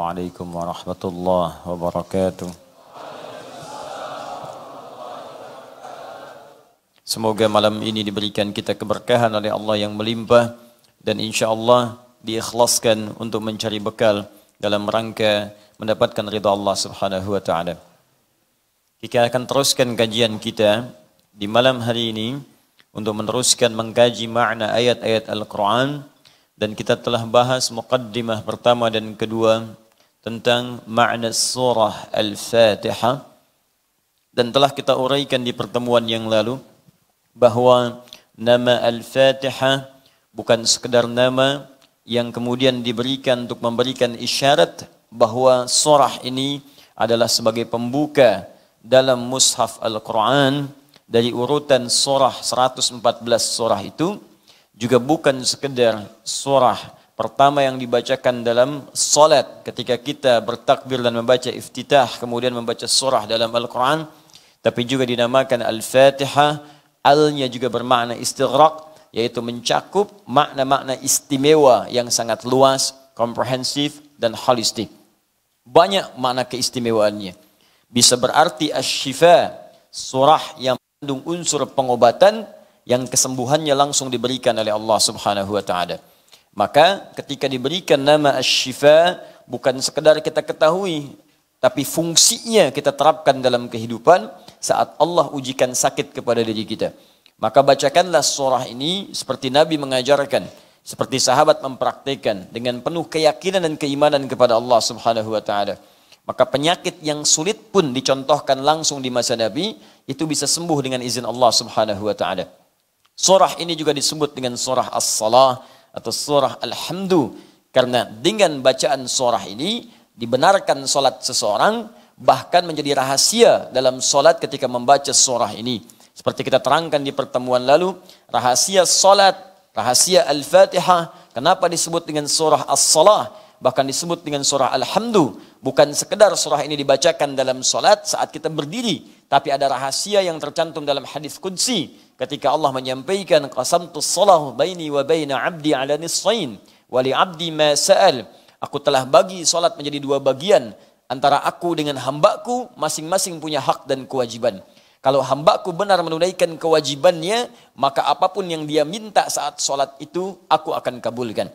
Assalamualaikum warahmatullahi wabarakatuh Semoga malam ini diberikan kita keberkahan oleh Allah yang melimpah dan insya Allah diikhlaskan untuk mencari bekal dalam rangka mendapatkan ridha Allah Subhanahu wa taala. Kita akan teruskan kajian kita di malam hari ini untuk meneruskan mengkaji makna ayat-ayat Al-Qur'an dan kita telah bahas muqaddimah pertama dan kedua tentang makna surah Al-Fatihah dan telah kita uraikan di pertemuan yang lalu bahwa nama Al-Fatihah bukan sekedar nama yang kemudian diberikan untuk memberikan isyarat bahwa surah ini adalah sebagai pembuka dalam mushaf Al-Quran dari urutan surah 114 surah itu juga bukan sekedar surah Pertama yang dibacakan dalam salat ketika kita bertakbir dan membaca iftitah kemudian membaca surah dalam Al-Quran tapi juga dinamakan Al-Fatihah alnya juga bermakna istighraq yaitu mencakup makna-makna istimewa yang sangat luas, komprehensif dan holistik. Banyak makna keistimewaannya. Bisa berarti asy-syifa, surah yang mengandung unsur pengobatan yang kesembuhannya langsung diberikan oleh Allah Subhanahu wa taala maka ketika diberikan nama asyifa bukan sekedar kita ketahui tapi fungsinya kita terapkan dalam kehidupan saat Allah ujikan sakit kepada diri kita. Maka bacakanlah surah ini seperti Nabi mengajarkan, seperti sahabat mempraktikkan dengan penuh keyakinan dan keimanan kepada Allah Subhanahu wa taala. Maka penyakit yang sulit pun dicontohkan langsung di masa Nabi itu bisa sembuh dengan izin Allah Subhanahu wa taala. Surah ini juga disebut dengan surah As-Salah atau surah Alhamdu. Karena dengan bacaan surah ini dibenarkan solat seseorang bahkan menjadi rahasia dalam solat ketika membaca surah ini. Seperti kita terangkan di pertemuan lalu, rahasia solat, rahasia Al-Fatihah, kenapa disebut dengan surah As-Salah, bahkan disebut dengan surah Alhamdu. Bukan sekedar surah ini dibacakan dalam solat saat kita berdiri, tapi ada rahasia yang tercantum dalam hadis Qudsi ketika Allah menyampaikan qasamtus salah baini wa baina abdi ala nisfain wa abdi ma sa'al aku telah bagi salat menjadi dua bagian antara aku dengan hambaku masing-masing punya hak dan kewajiban kalau hambaku benar menunaikan kewajibannya maka apapun yang dia minta saat salat itu aku akan kabulkan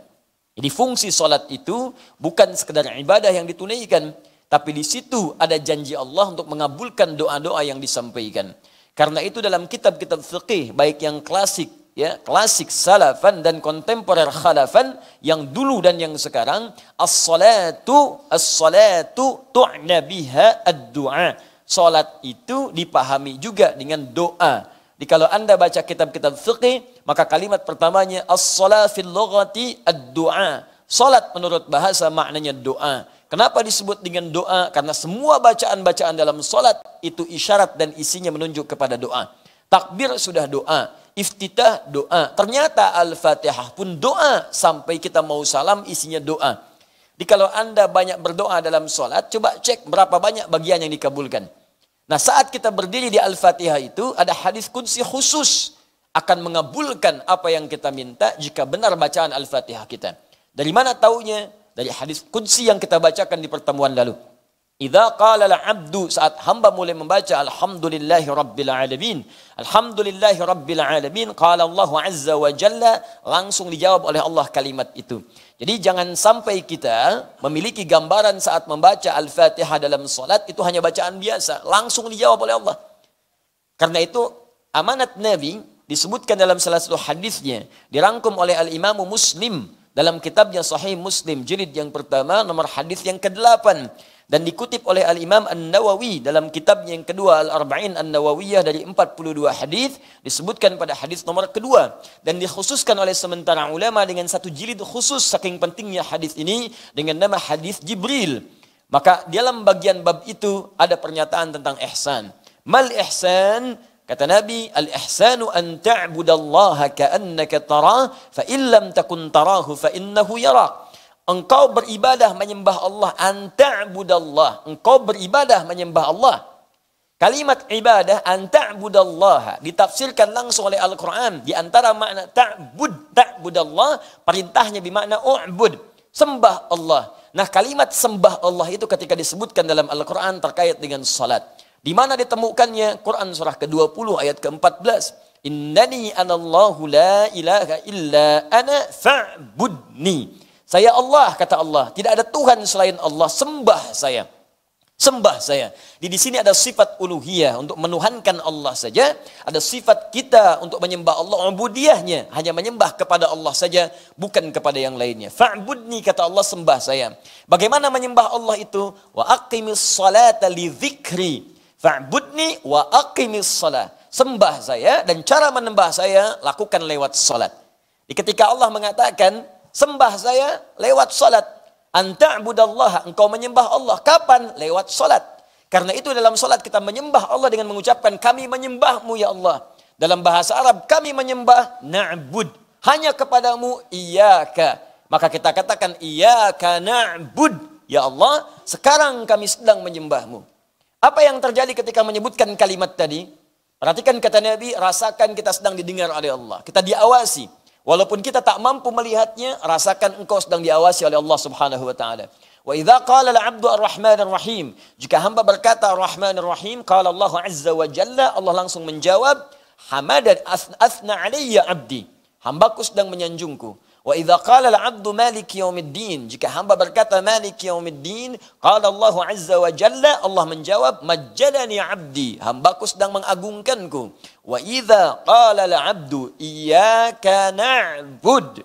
jadi fungsi salat itu bukan sekedar ibadah yang ditunaikan tapi di situ ada janji Allah untuk mengabulkan doa-doa yang disampaikan karena itu dalam kitab-kitab fiqih baik yang klasik ya, klasik salafan dan kontemporer khalafan yang dulu dan yang sekarang as-salatu as-salatu tu'na biha ad-du'a. Salat itu dipahami juga dengan doa. di kalau Anda baca kitab-kitab fiqih, maka kalimat pertamanya as salatu fil lughati ad-du'a. Salat menurut bahasa maknanya doa. Kenapa disebut dengan doa? Karena semua bacaan-bacaan dalam solat itu isyarat dan isinya menunjuk kepada doa. Takbir sudah doa, iftitah doa. Ternyata Al-Fatihah pun doa sampai kita mau salam isinya doa. Jadi kalau Anda banyak berdoa dalam solat coba cek berapa banyak bagian yang dikabulkan. Nah saat kita berdiri di Al-Fatihah itu ada hadis kunci khusus akan mengabulkan apa yang kita minta jika benar bacaan Al-Fatihah kita. Dari mana taunya? dari hadis kunci yang kita bacakan di pertemuan lalu. Idza qala abdu saat hamba mulai membaca alhamdulillahi rabbil alamin. Alhamdulillahi rabbil alamin qala Allah azza wa jalla langsung dijawab oleh Allah kalimat itu. Jadi jangan sampai kita memiliki gambaran saat membaca Al-Fatihah dalam salat itu hanya bacaan biasa, langsung dijawab oleh Allah. Karena itu amanat Nabi disebutkan dalam salah satu hadisnya dirangkum oleh Al-Imam Muslim dalam kitabnya Sahih Muslim jilid yang pertama nomor hadis yang ke-8 dan dikutip oleh Al-Imam An-Nawawi dalam kitabnya yang kedua Al-Arba'in An-Nawawiyah dari 42 hadis disebutkan pada hadis nomor kedua dan dikhususkan oleh sementara ulama dengan satu jilid khusus saking pentingnya hadis ini dengan nama hadis Jibril. Maka dalam bagian bab itu ada pernyataan tentang ihsan. Mal ihsan Kata Nabi, al-ihsanu an ta'budallaha ka'annaka tarah, fa illam takun tarahu fa'innahu yarak. Engkau beribadah menyembah Allah, an ta'budallah. Engkau beribadah menyembah Allah. Kalimat ibadah an ta'budallaha ditafsirkan langsung oleh Al-Qur'an di antara makna ta'bud, ta'budallah, perintahnya bermakna u'bud, sembah Allah. Nah, kalimat sembah Allah itu ketika disebutkan dalam Al-Qur'an terkait dengan salat. Di mana ditemukannya? Quran surah ke-20 ayat ke-14. Innani anallahu la ilaha illa ana fa'budni. Saya Allah, kata Allah. Tidak ada Tuhan selain Allah. Sembah saya. Sembah saya. Di, di sini ada sifat uluhiyah untuk menuhankan Allah saja. Ada sifat kita untuk menyembah Allah. Ubudiyahnya hanya menyembah kepada Allah saja. Bukan kepada yang lainnya. Fa'budni kata Allah sembah saya. Bagaimana menyembah Allah itu? Wa aqimis salata li Fa'budni wa aqimis salah. Sembah saya dan cara menembah saya lakukan lewat salat. Di ketika Allah mengatakan sembah saya lewat salat. Anta'budallaha, engkau menyembah Allah kapan? Lewat salat. Karena itu dalam salat kita menyembah Allah dengan mengucapkan kami menyembahmu ya Allah. Dalam bahasa Arab kami menyembah na'bud. Hanya kepadamu iyaka. Maka kita katakan iyaka na'bud. Ya Allah, sekarang kami sedang menyembahmu. Apa yang terjadi ketika menyebutkan kalimat tadi? Perhatikan kata Nabi, rasakan kita sedang didengar oleh Allah. Kita diawasi. Walaupun kita tak mampu melihatnya, rasakan engkau sedang diawasi oleh Allah Subhanahu wa taala. Wa idza qala al-'abdu ar-rahman ar-rahim, jika hamba berkata ar-rahman ar-rahim, qala Allah azza wa jalla, Allah langsung menjawab, hamadan asna alayya 'abdi. Hambaku sedang menyanjungku. Wa idza qala al-'abdu malik yaumiddin, jika hamba berkata malik yaumiddin, qala Allahu azza wa jalla, Allah menjawab majjalani 'abdi, hambaku sedang mengagungkanku. Wa idza qala al-'abdu iyyaka na'bud,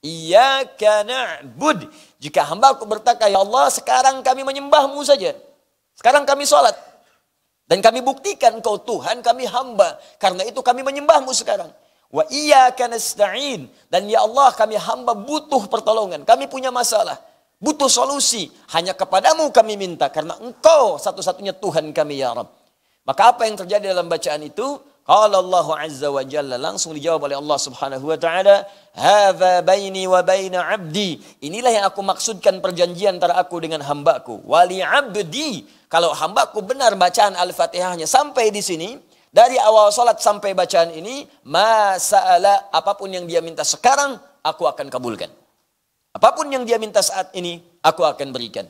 iyyaka na'bud, jika hambaku berkata ya Allah, sekarang kami menyembahmu saja. Sekarang kami salat. Dan kami buktikan kau Tuhan, kami hamba. Karena itu kami menyembahmu sekarang. Wa iyyaka nasta'in. Dan ya Allah kami hamba butuh pertolongan. Kami punya masalah. Butuh solusi. Hanya kepadamu kami minta. Karena engkau satu-satunya Tuhan kami ya Rabb. Maka apa yang terjadi dalam bacaan itu? Qala Allahu Azza wa Jalla langsung dijawab oleh Allah Subhanahu wa taala, "Hadza baini wa baina 'abdi." Inilah yang aku maksudkan perjanjian antara aku dengan hambaku. Wali 'abdi. Kalau hambaku benar bacaan Al-Fatihahnya sampai di sini, dari awal salat sampai bacaan ini, masalah apapun yang dia minta sekarang, aku akan kabulkan. Apapun yang dia minta saat ini, aku akan berikan.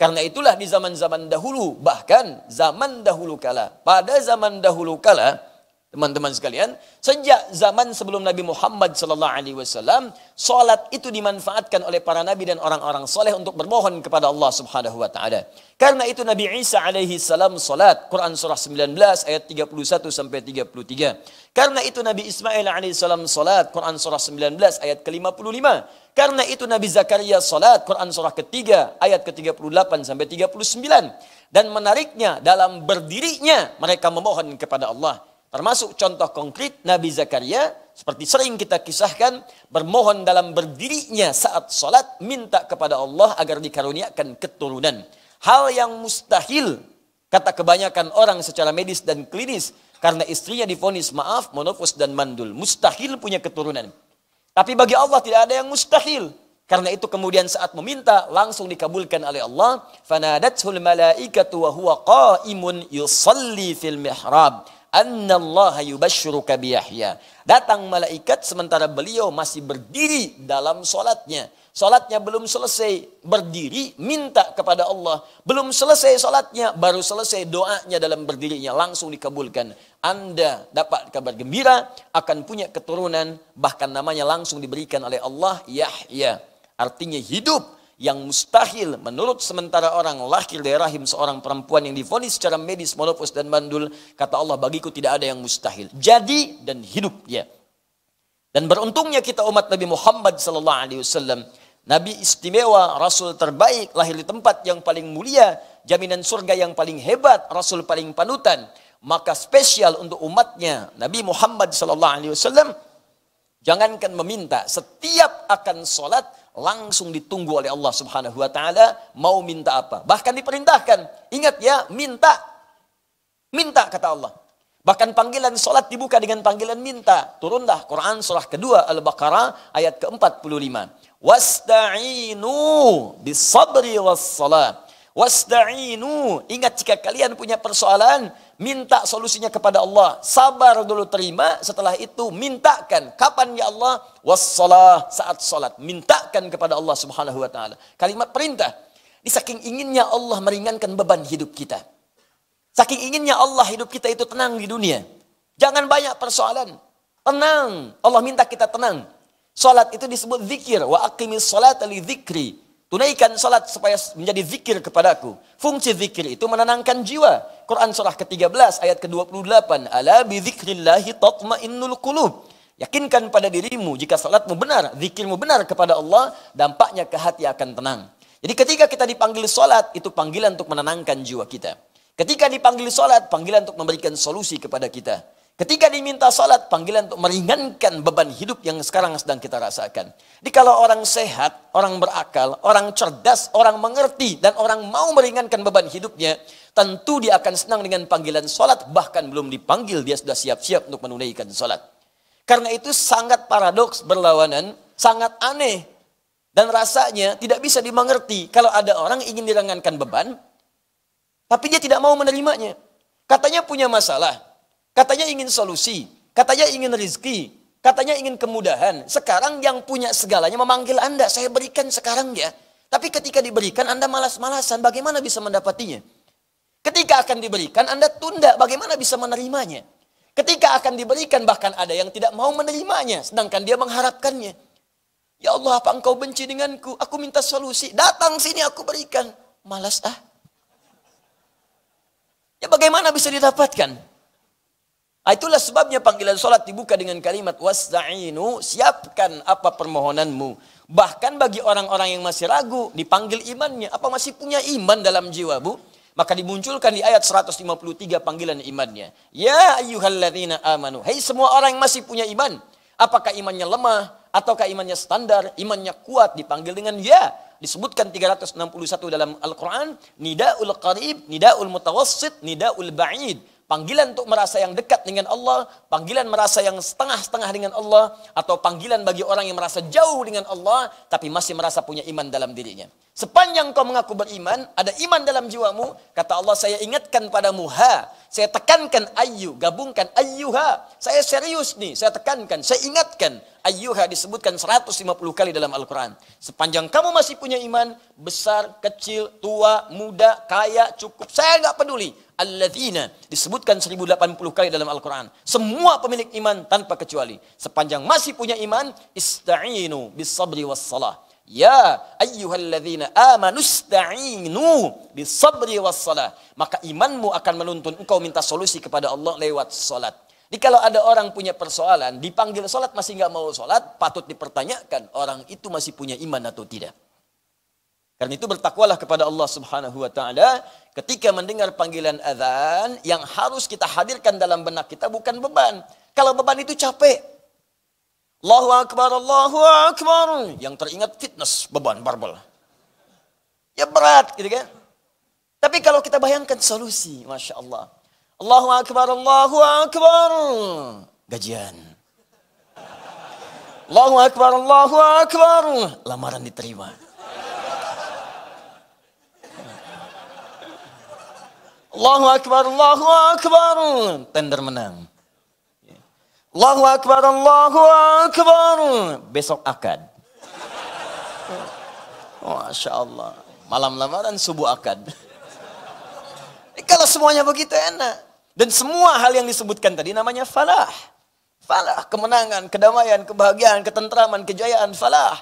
Karena itulah di zaman-zaman dahulu, bahkan zaman dahulu kala, pada zaman dahulu kala, Teman-teman sekalian, sejak zaman sebelum Nabi Muhammad Sallallahu Alaihi Wasallam, salat itu dimanfaatkan oleh para nabi dan orang-orang soleh untuk bermohon kepada Allah Subhanahu Wa Taala. Karena itu Nabi Isa alaihi salam salat Quran surah 19 ayat 31 sampai 33. Karena itu Nabi Ismail alaihi salam salat Quran surah 19 ayat ke-55. Karena itu Nabi Zakaria salat Quran surah ketiga ayat ke-38 sampai 39. Dan menariknya dalam berdirinya mereka memohon kepada Allah. Termasuk contoh konkret Nabi Zakaria seperti sering kita kisahkan bermohon dalam berdirinya saat sholat minta kepada Allah agar dikaruniakan keturunan. Hal yang mustahil kata kebanyakan orang secara medis dan klinis karena istrinya difonis maaf, monofos dan mandul. Mustahil punya keturunan. Tapi bagi Allah tidak ada yang mustahil. Karena itu kemudian saat meminta langsung dikabulkan oleh Allah. Fanadatul malaikatu wa huwa qaimun yusalli fil mihrab. Yahya. Datang malaikat sementara beliau masih berdiri dalam solatnya. Solatnya belum selesai, berdiri minta kepada Allah. Belum selesai solatnya, baru selesai doanya dalam berdirinya langsung dikabulkan. Anda dapat kabar gembira akan punya keturunan bahkan namanya langsung diberikan oleh Allah Yahya. Artinya hidup yang mustahil menurut sementara orang lahir dari rahim seorang perempuan yang difonis secara medis monopos dan mandul kata Allah bagiku tidak ada yang mustahil jadi dan hidup ya. dan beruntungnya kita umat Nabi Muhammad sallallahu alaihi wasallam Nabi istimewa, Rasul terbaik, lahir di tempat yang paling mulia, jaminan surga yang paling hebat, Rasul paling panutan. Maka spesial untuk umatnya, Nabi Muhammad SAW jangankan meminta, setiap akan solat langsung ditunggu oleh Allah Subhanahu wa taala mau minta apa. Bahkan diperintahkan, ingat ya, minta. Minta kata Allah. Bahkan panggilan salat dibuka dengan panggilan minta. Turunlah Quran surah kedua Al-Baqarah ayat ke-45. Wasta'inu sabri was salat. Wasta'inu, ingat jika kalian punya persoalan, minta solusinya kepada Allah. Sabar dulu terima, setelah itu mintakan. Kapan ya Allah? Wassalah saat salat. Mintakan kepada Allah subhanahu wa ta'ala. Kalimat perintah. Di saking inginnya Allah meringankan beban hidup kita. Saking inginnya Allah hidup kita itu tenang di dunia. Jangan banyak persoalan. Tenang. Allah minta kita tenang. Salat itu disebut zikir. Wa aqimis sholat li zikri. Tunaikan salat supaya menjadi zikir kepadaku. Fungsi zikir itu menenangkan jiwa. Quran surah ke-13 ayat ke-28. Ala bi zikrillahi tatma'innul qulub. Yakinkan pada dirimu jika salatmu benar, zikirmu benar kepada Allah, dampaknya ke hati akan tenang. Jadi ketika kita dipanggil salat, itu panggilan untuk menenangkan jiwa kita. Ketika dipanggil salat, panggilan untuk memberikan solusi kepada kita. Ketika diminta sholat panggilan untuk meringankan beban hidup yang sekarang sedang kita rasakan. kalau orang sehat, orang berakal, orang cerdas, orang mengerti, dan orang mau meringankan beban hidupnya, tentu dia akan senang dengan panggilan sholat. bahkan belum dipanggil, dia sudah siap-siap untuk menunaikan sholat. Karena itu sangat paradoks, berlawanan, sangat aneh. Dan rasanya tidak bisa dimengerti kalau ada orang ingin diringankan beban, tapi dia tidak mau menerimanya. Katanya punya masalah, Katanya ingin solusi, katanya ingin rizki, katanya ingin kemudahan. Sekarang yang punya segalanya memanggil Anda, saya berikan sekarang ya. Tapi ketika diberikan Anda malas-malasan, bagaimana bisa mendapatinya? Ketika akan diberikan Anda tunda, bagaimana bisa menerimanya? Ketika akan diberikan bahkan ada yang tidak mau menerimanya, sedangkan dia mengharapkannya. Ya Allah, apa engkau benci denganku? Aku minta solusi. Datang sini aku berikan. Malas ah. Ya bagaimana bisa didapatkan? Ah, itulah sebabnya panggilan sholat dibuka dengan kalimat wasda'inu, siapkan apa permohonanmu. Bahkan bagi orang-orang yang masih ragu, dipanggil imannya. Apa masih punya iman dalam jiwa, Bu? Maka dimunculkan di ayat 153 panggilan imannya. Ya ayyuhalladzina amanu. Hei semua orang yang masih punya iman. Apakah imannya lemah? Ataukah imannya standar? Imannya kuat? Dipanggil dengan ya disebutkan 361 dalam Al-Quran, nidaul qarib, nidaul mutawassid, nidaul ba'id. Panggilan untuk merasa yang dekat dengan Allah, panggilan merasa yang setengah-setengah dengan Allah, atau panggilan bagi orang yang merasa jauh dengan Allah, tapi masih merasa punya iman dalam dirinya. Sepanjang kau mengaku beriman, ada iman dalam jiwamu, kata Allah saya ingatkan padamu ha, saya tekankan ayu, gabungkan ayuha. Saya serius nih, saya tekankan, saya ingatkan. ayuha disebutkan 150 kali dalam Al-Qur'an. Sepanjang kamu masih punya iman, besar, kecil, tua, muda, kaya, cukup, saya nggak peduli. Alladzina disebutkan 1080 kali dalam Al-Qur'an. Semua pemilik iman tanpa kecuali. Sepanjang masih punya iman, ista'inu bisabri sabri was Ya ayyuhalladzina amanusta'inu bisabri wassalah. Maka imanmu akan menuntun engkau minta solusi kepada Allah lewat salat. Jadi kalau ada orang punya persoalan, dipanggil sholat masih nggak mau sholat, patut dipertanyakan orang itu masih punya iman atau tidak. Karena itu bertakwalah kepada Allah Subhanahu wa taala ketika mendengar panggilan azan yang harus kita hadirkan dalam benak kita bukan beban. Kalau beban itu capek, Allahu Akbar, Allahu Akbar. Yang teringat fitness, beban, barbel. Ya berat gitu kan. Tapi kalau kita bayangkan solusi, Masya Allah. Allahu Akbar, Allahu Akbar. Gajian. Allahu Akbar, Allahu Akbar. Lamaran diterima. Allahu Akbar, Allahu Akbar. Tender menang. Allahu Akbar, Allahu Akbar. Besok akad. Masya Allah. Malam lamaran, subuh akad. Eh, kalau semuanya begitu enak. Dan semua hal yang disebutkan tadi namanya falah. Falah, kemenangan, kedamaian, kebahagiaan, ketentraman, kejayaan, falah.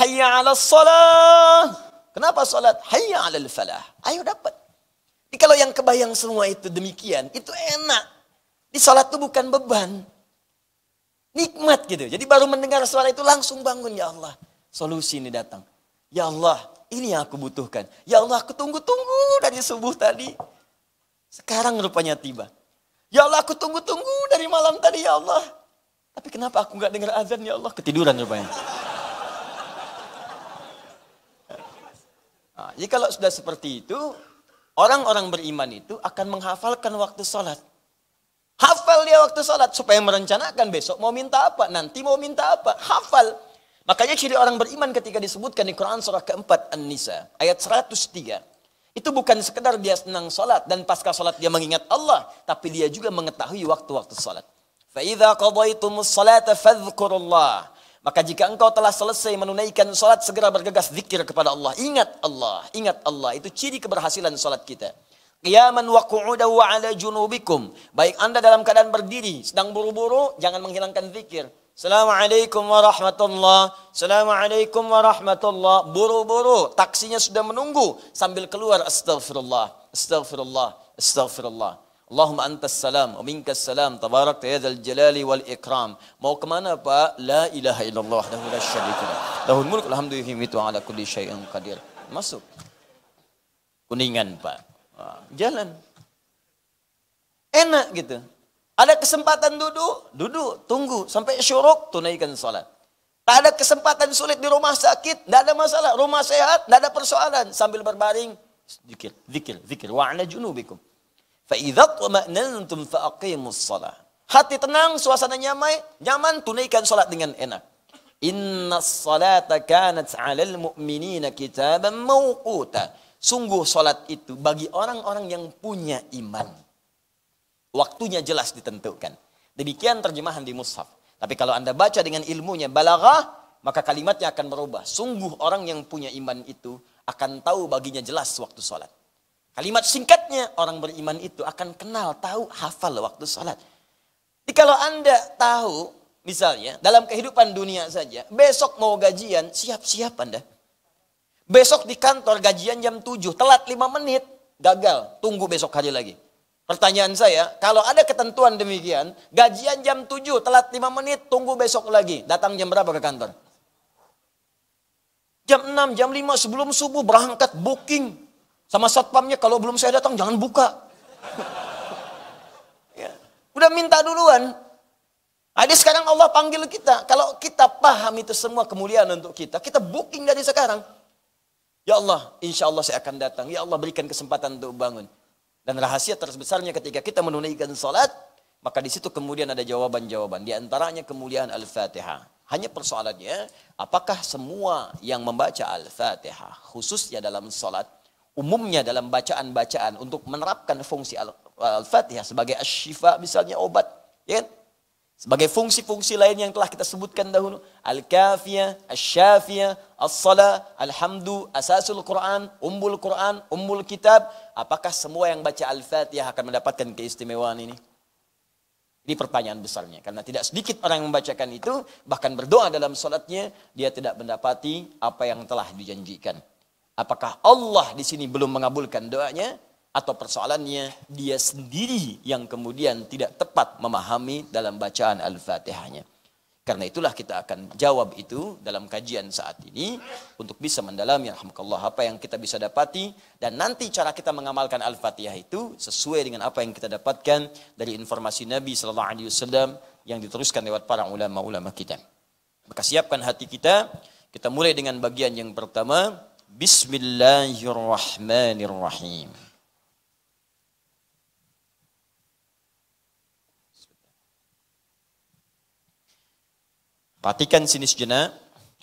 Hayya ala salah. Kenapa salat? Hayya ala falah. Ayo dapat. Jadi kalau yang kebayang semua itu demikian, itu enak. Di salat itu bukan beban. Nikmat gitu. Jadi baru mendengar suara itu langsung bangun. Ya Allah, solusi ini datang. Ya Allah, ini yang aku butuhkan. Ya Allah, aku tunggu-tunggu dari subuh tadi. Sekarang rupanya tiba. Ya Allah, aku tunggu-tunggu dari malam tadi, ya Allah. Tapi kenapa aku nggak dengar azan, ya Allah? Ketiduran rupanya. Nah, jadi kalau sudah seperti itu, orang-orang beriman itu akan menghafalkan waktu sholat. Hafal dia waktu sholat supaya merencanakan besok mau minta apa, nanti mau minta apa. Hafal. Makanya ciri orang beriman ketika disebutkan di Quran surah keempat An-Nisa ayat 103. Itu bukan sekedar dia senang sholat dan pasca sholat dia mengingat Allah. Tapi dia juga mengetahui waktu-waktu sholat. فَإِذَا قَضَيْتُمُ الصَّلَاةَ فَذْكُرُ اللَّهِ Maka jika engkau telah selesai menunaikan sholat, segera bergegas zikir kepada Allah. Ingat Allah, ingat Allah. Itu ciri keberhasilan sholat kita. Qiyaman wa qu'udahu wa ala junubikum. Baik Anda dalam keadaan berdiri, sedang buru-buru, jangan menghilangkan zikir. Assalamualaikum warahmatullah. Assalamualaikum warahmatullah. Buru-buru, taksinya sudah menunggu sambil keluar astagfirullah. Astagfirullah. Astagfirullah. Allahumma antas salam wa minkas salam tabarak yadzal jalali wal ikram. Mau kemana Pak? La ilaha illallah wahdahu la syarika lah. Lahul mulk alhamdulillahi wa ala kulli syai'in qadir. Masuk. Kuningan Pak jalan. Enak gitu. Ada kesempatan duduk, duduk, tunggu sampai syuruk tunaikan salat. Tak ada kesempatan sulit di rumah sakit, tidak ada masalah. Rumah sehat, tidak ada persoalan. Sambil berbaring, zikir, zikir, zikir. Wa'ala junubikum. Fa'idhat wa ma'nantum fa'aqimus salat. Hati tenang, suasana nyamai, nyaman, tunaikan salat dengan enak. Inna salata kanat 'alal mu'minina kitaban mawquta. Sungguh sholat itu bagi orang-orang yang punya iman. Waktunya jelas ditentukan. Demikian terjemahan di mushaf. Tapi kalau anda baca dengan ilmunya balaghah, maka kalimatnya akan berubah. Sungguh orang yang punya iman itu akan tahu baginya jelas waktu sholat. Kalimat singkatnya orang beriman itu akan kenal, tahu, hafal waktu sholat. Jadi kalau anda tahu misalnya dalam kehidupan dunia saja, besok mau gajian, siap-siap anda. Besok di kantor gajian jam 7, telat 5 menit, gagal, tunggu besok hari lagi. Pertanyaan saya, kalau ada ketentuan demikian, gajian jam 7, telat 5 menit, tunggu besok lagi. Datang jam berapa ke kantor? Jam 6, jam 5 sebelum subuh berangkat booking. Sama satpamnya kalau belum saya datang jangan buka. ya. Udah minta duluan. Ada sekarang Allah panggil kita. Kalau kita paham itu semua kemuliaan untuk kita, kita booking dari sekarang. Ya Allah, insya Allah saya akan datang. Ya Allah, berikan kesempatan untuk bangun. Dan rahasia terbesarnya ketika kita menunaikan salat, maka di situ kemudian ada jawaban-jawaban. Di antaranya kemuliaan Al-Fatihah. Hanya persoalannya, apakah semua yang membaca Al-Fatihah, khususnya dalam salat, umumnya dalam bacaan-bacaan untuk menerapkan fungsi Al-Fatihah sebagai asyifa misalnya obat, ya kan? Sebagai fungsi-fungsi lain yang telah kita sebutkan dahulu. Al-kafiyah, al syafiyah al salah Al-Hamdu, asasul Quran, umbul Quran, umbul kitab. Apakah semua yang baca Al-Fatihah akan mendapatkan keistimewaan ini? Ini pertanyaan besarnya. Karena tidak sedikit orang yang membacakan itu, bahkan berdoa dalam solatnya, dia tidak mendapati apa yang telah dijanjikan. Apakah Allah di sini belum mengabulkan doanya? atau persoalannya dia sendiri yang kemudian tidak tepat memahami dalam bacaan Al-Fatihahnya. Karena itulah kita akan jawab itu dalam kajian saat ini untuk bisa mendalami alhamdulillah apa yang kita bisa dapati dan nanti cara kita mengamalkan Al-Fatihah itu sesuai dengan apa yang kita dapatkan dari informasi Nabi saw yang diteruskan lewat para ulama-ulama kita. Maka siapkan hati kita, kita mulai dengan bagian yang pertama Bismillahirrahmanirrahim. Perhatikan sini sejenak.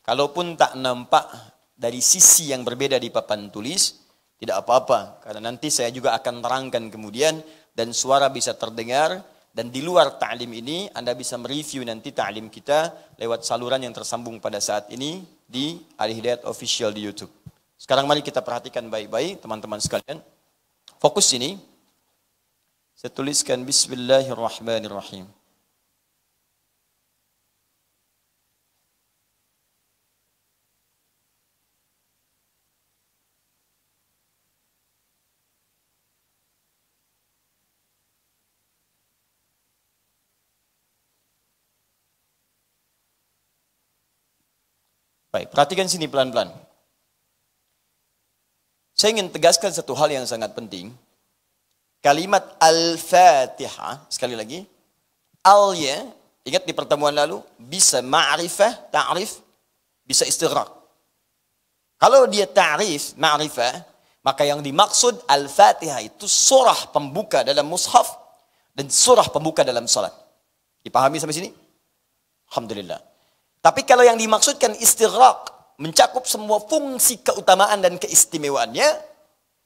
Kalaupun tak nampak dari sisi yang berbeda di papan tulis, tidak apa-apa. Karena nanti saya juga akan terangkan kemudian dan suara bisa terdengar dan di luar ta'lim ini Anda bisa mereview nanti ta'lim kita lewat saluran yang tersambung pada saat ini di Al Hidayat Official di YouTube. Sekarang mari kita perhatikan baik-baik teman-teman sekalian. Fokus sini. Saya tuliskan Bismillahirrahmanirrahim. Baik, perhatikan sini pelan-pelan. Saya ingin tegaskan satu hal yang sangat penting. Kalimat Al-Fatihah, sekali lagi. al ya ingat di pertemuan lalu, bisa ma'rifah, ta'rif, bisa istirahat. Kalau dia ta'rif, ma'rifah, maka yang dimaksud Al-Fatihah itu surah pembuka dalam mushaf dan surah pembuka dalam salat. Dipahami sampai sini? Alhamdulillah. Tapi kalau yang dimaksudkan istirahat mencakup semua fungsi keutamaan dan keistimewaannya,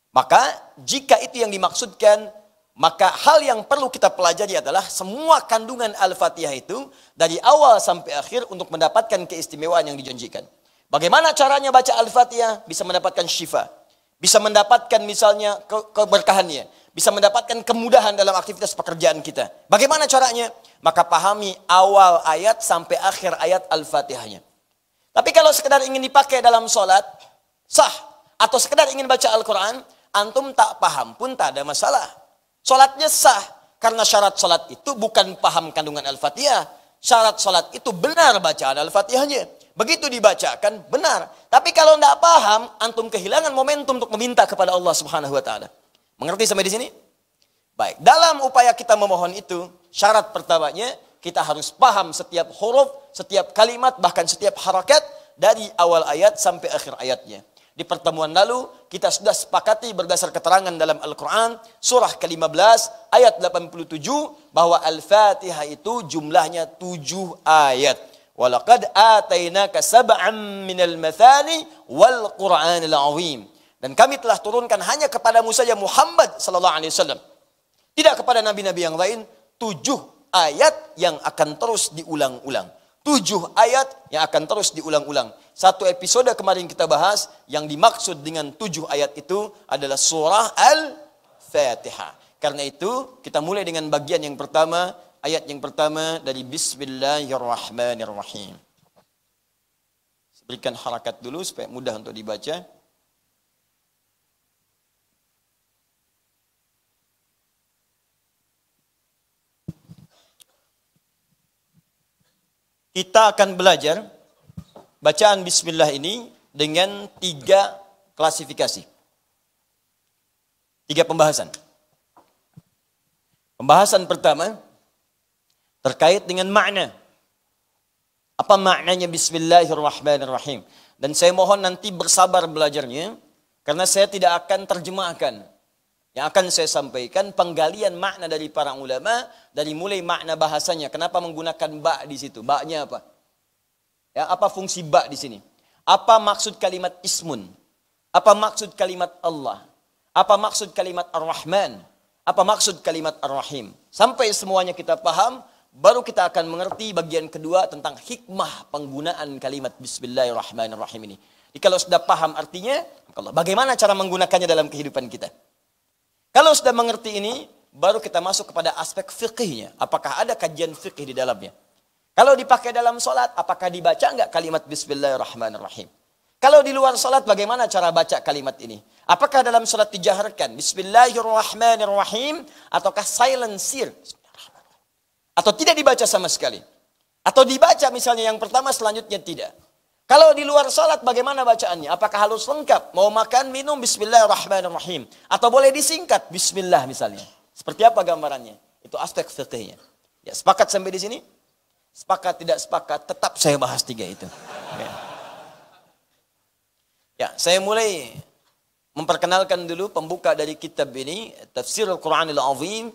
maka jika itu yang dimaksudkan, maka hal yang perlu kita pelajari adalah semua kandungan Al-Fatihah itu dari awal sampai akhir untuk mendapatkan keistimewaan yang dijanjikan. Bagaimana caranya baca Al-Fatihah bisa mendapatkan syifa, bisa mendapatkan misalnya keberkahannya, bisa mendapatkan kemudahan dalam aktivitas pekerjaan kita. Bagaimana caranya? Maka pahami awal ayat sampai akhir ayat Al-Fatihahnya. Tapi kalau sekedar ingin dipakai dalam sholat, sah. Atau sekedar ingin baca Al-Quran, antum tak paham pun tak ada masalah. Sholatnya sah. Karena syarat sholat itu bukan paham kandungan Al-Fatihah. Syarat sholat itu benar bacaan Al-Fatihahnya. Begitu dibacakan, benar. Tapi kalau tidak paham, antum kehilangan momentum untuk meminta kepada Allah Subhanahu Wa Taala. Mengerti sampai di sini? Baik, dalam upaya kita memohon itu, syarat pertamanya kita harus paham setiap huruf, setiap kalimat, bahkan setiap harakat dari awal ayat sampai akhir ayatnya. Di pertemuan lalu kita sudah sepakati berdasar keterangan dalam Al-Quran surah ke-15 ayat 87 bahwa Al-Fatihah itu jumlahnya tujuh ayat. Walaqad atainaka sab'an minal mathani wal Qur'an al azim. Dan kami telah turunkan hanya kepadamu saja ya Muhammad sallallahu alaihi wasallam. Tidak kepada nabi-nabi yang lain. Tujuh ayat yang akan terus diulang-ulang. Tujuh ayat yang akan terus diulang-ulang. Satu episode kemarin kita bahas yang dimaksud dengan tujuh ayat itu adalah surah Al-Fatihah. Karena itu kita mulai dengan bagian yang pertama. Ayat yang pertama dari Bismillahirrahmanirrahim. Berikan harakat dulu supaya mudah untuk dibaca. Kita akan belajar bacaan bismillah ini dengan tiga klasifikasi. Tiga pembahasan. Pembahasan pertama terkait dengan makna. Apa maknanya bismillahirrahmanirrahim. Dan saya mohon nanti bersabar belajarnya. Karena saya tidak akan terjemahkan yang akan saya sampaikan penggalian makna dari para ulama dari mulai makna bahasanya kenapa menggunakan ba di situ baknya apa ya apa fungsi ba di sini apa maksud kalimat ismun apa maksud kalimat Allah apa maksud kalimat ar-Rahman apa maksud kalimat ar-Rahim sampai semuanya kita paham baru kita akan mengerti bagian kedua tentang hikmah penggunaan kalimat bismillahirrahmanirrahim ini jadi kalau sudah paham artinya bagaimana cara menggunakannya dalam kehidupan kita kalau sudah mengerti ini, baru kita masuk kepada aspek fikihnya. Apakah ada kajian fikih di dalamnya? Kalau dipakai dalam sholat, apakah dibaca enggak kalimat Bismillahirrahmanirrahim? Kalau di luar sholat, bagaimana cara baca kalimat ini? Apakah dalam sholat dijaharkan Bismillahirrahmanirrahim? Ataukah silencer? Atau tidak dibaca sama sekali? Atau dibaca misalnya yang pertama selanjutnya tidak? Kalau di luar salat bagaimana bacaannya? Apakah harus lengkap? Mau makan, minum, bismillahirrahmanirrahim. Atau boleh disingkat, bismillah misalnya. Seperti apa gambarannya? Itu aspek fikihnya. Ya, sepakat sampai di sini? Sepakat, tidak sepakat, tetap saya bahas tiga itu. Ya, ya saya mulai memperkenalkan dulu pembuka dari kitab ini, Tafsir Al-Quranil Azim,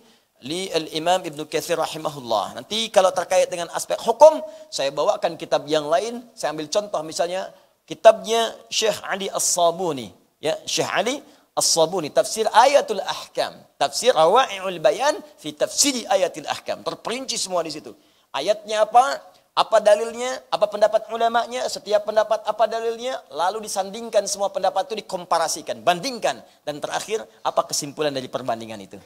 li al-Imam Ibnu Katsir rahimahullah. Nanti kalau terkait dengan aspek hukum, saya bawakan kitab yang lain, saya ambil contoh misalnya kitabnya Syekh Ali As-Sabuni, ya, Syekh Ali As-Sabuni tafsir ayatul ahkam, tafsir Rawa'iul Bayan fi tafsiri ayatul ahkam. Terperinci semua di situ. Ayatnya apa? Apa dalilnya? Apa pendapat ulamanya? Setiap pendapat apa dalilnya? Lalu disandingkan semua pendapat itu dikomparasikan, bandingkan dan terakhir apa kesimpulan dari perbandingan itu?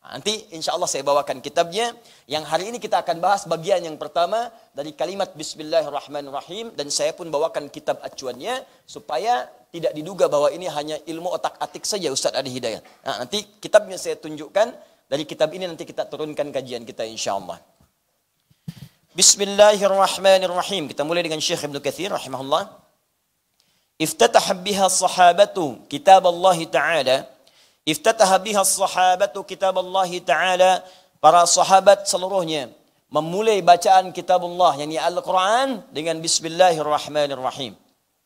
Nanti insya Allah saya bawakan kitabnya. Yang hari ini kita akan bahas bagian yang pertama dari kalimat Bismillahirrahmanirrahim. Dan saya pun bawakan kitab acuannya supaya tidak diduga bahwa ini hanya ilmu otak-atik saja Ustaz Adi Hidayat. Nah, nanti kitabnya saya tunjukkan. Dari kitab ini nanti kita turunkan kajian kita insya Allah. Bismillahirrahmanirrahim. Kita mulai dengan Syekh Ibn Kathir rahimahullah. Iftatah biha sahabatu kitab Allah Ta'ala. Iftataha biha sahabatu kitab Allah Ta'ala. Para sahabat seluruhnya memulai bacaan kitab Allah, yang Al-Quran dengan Bismillahirrahmanirrahim.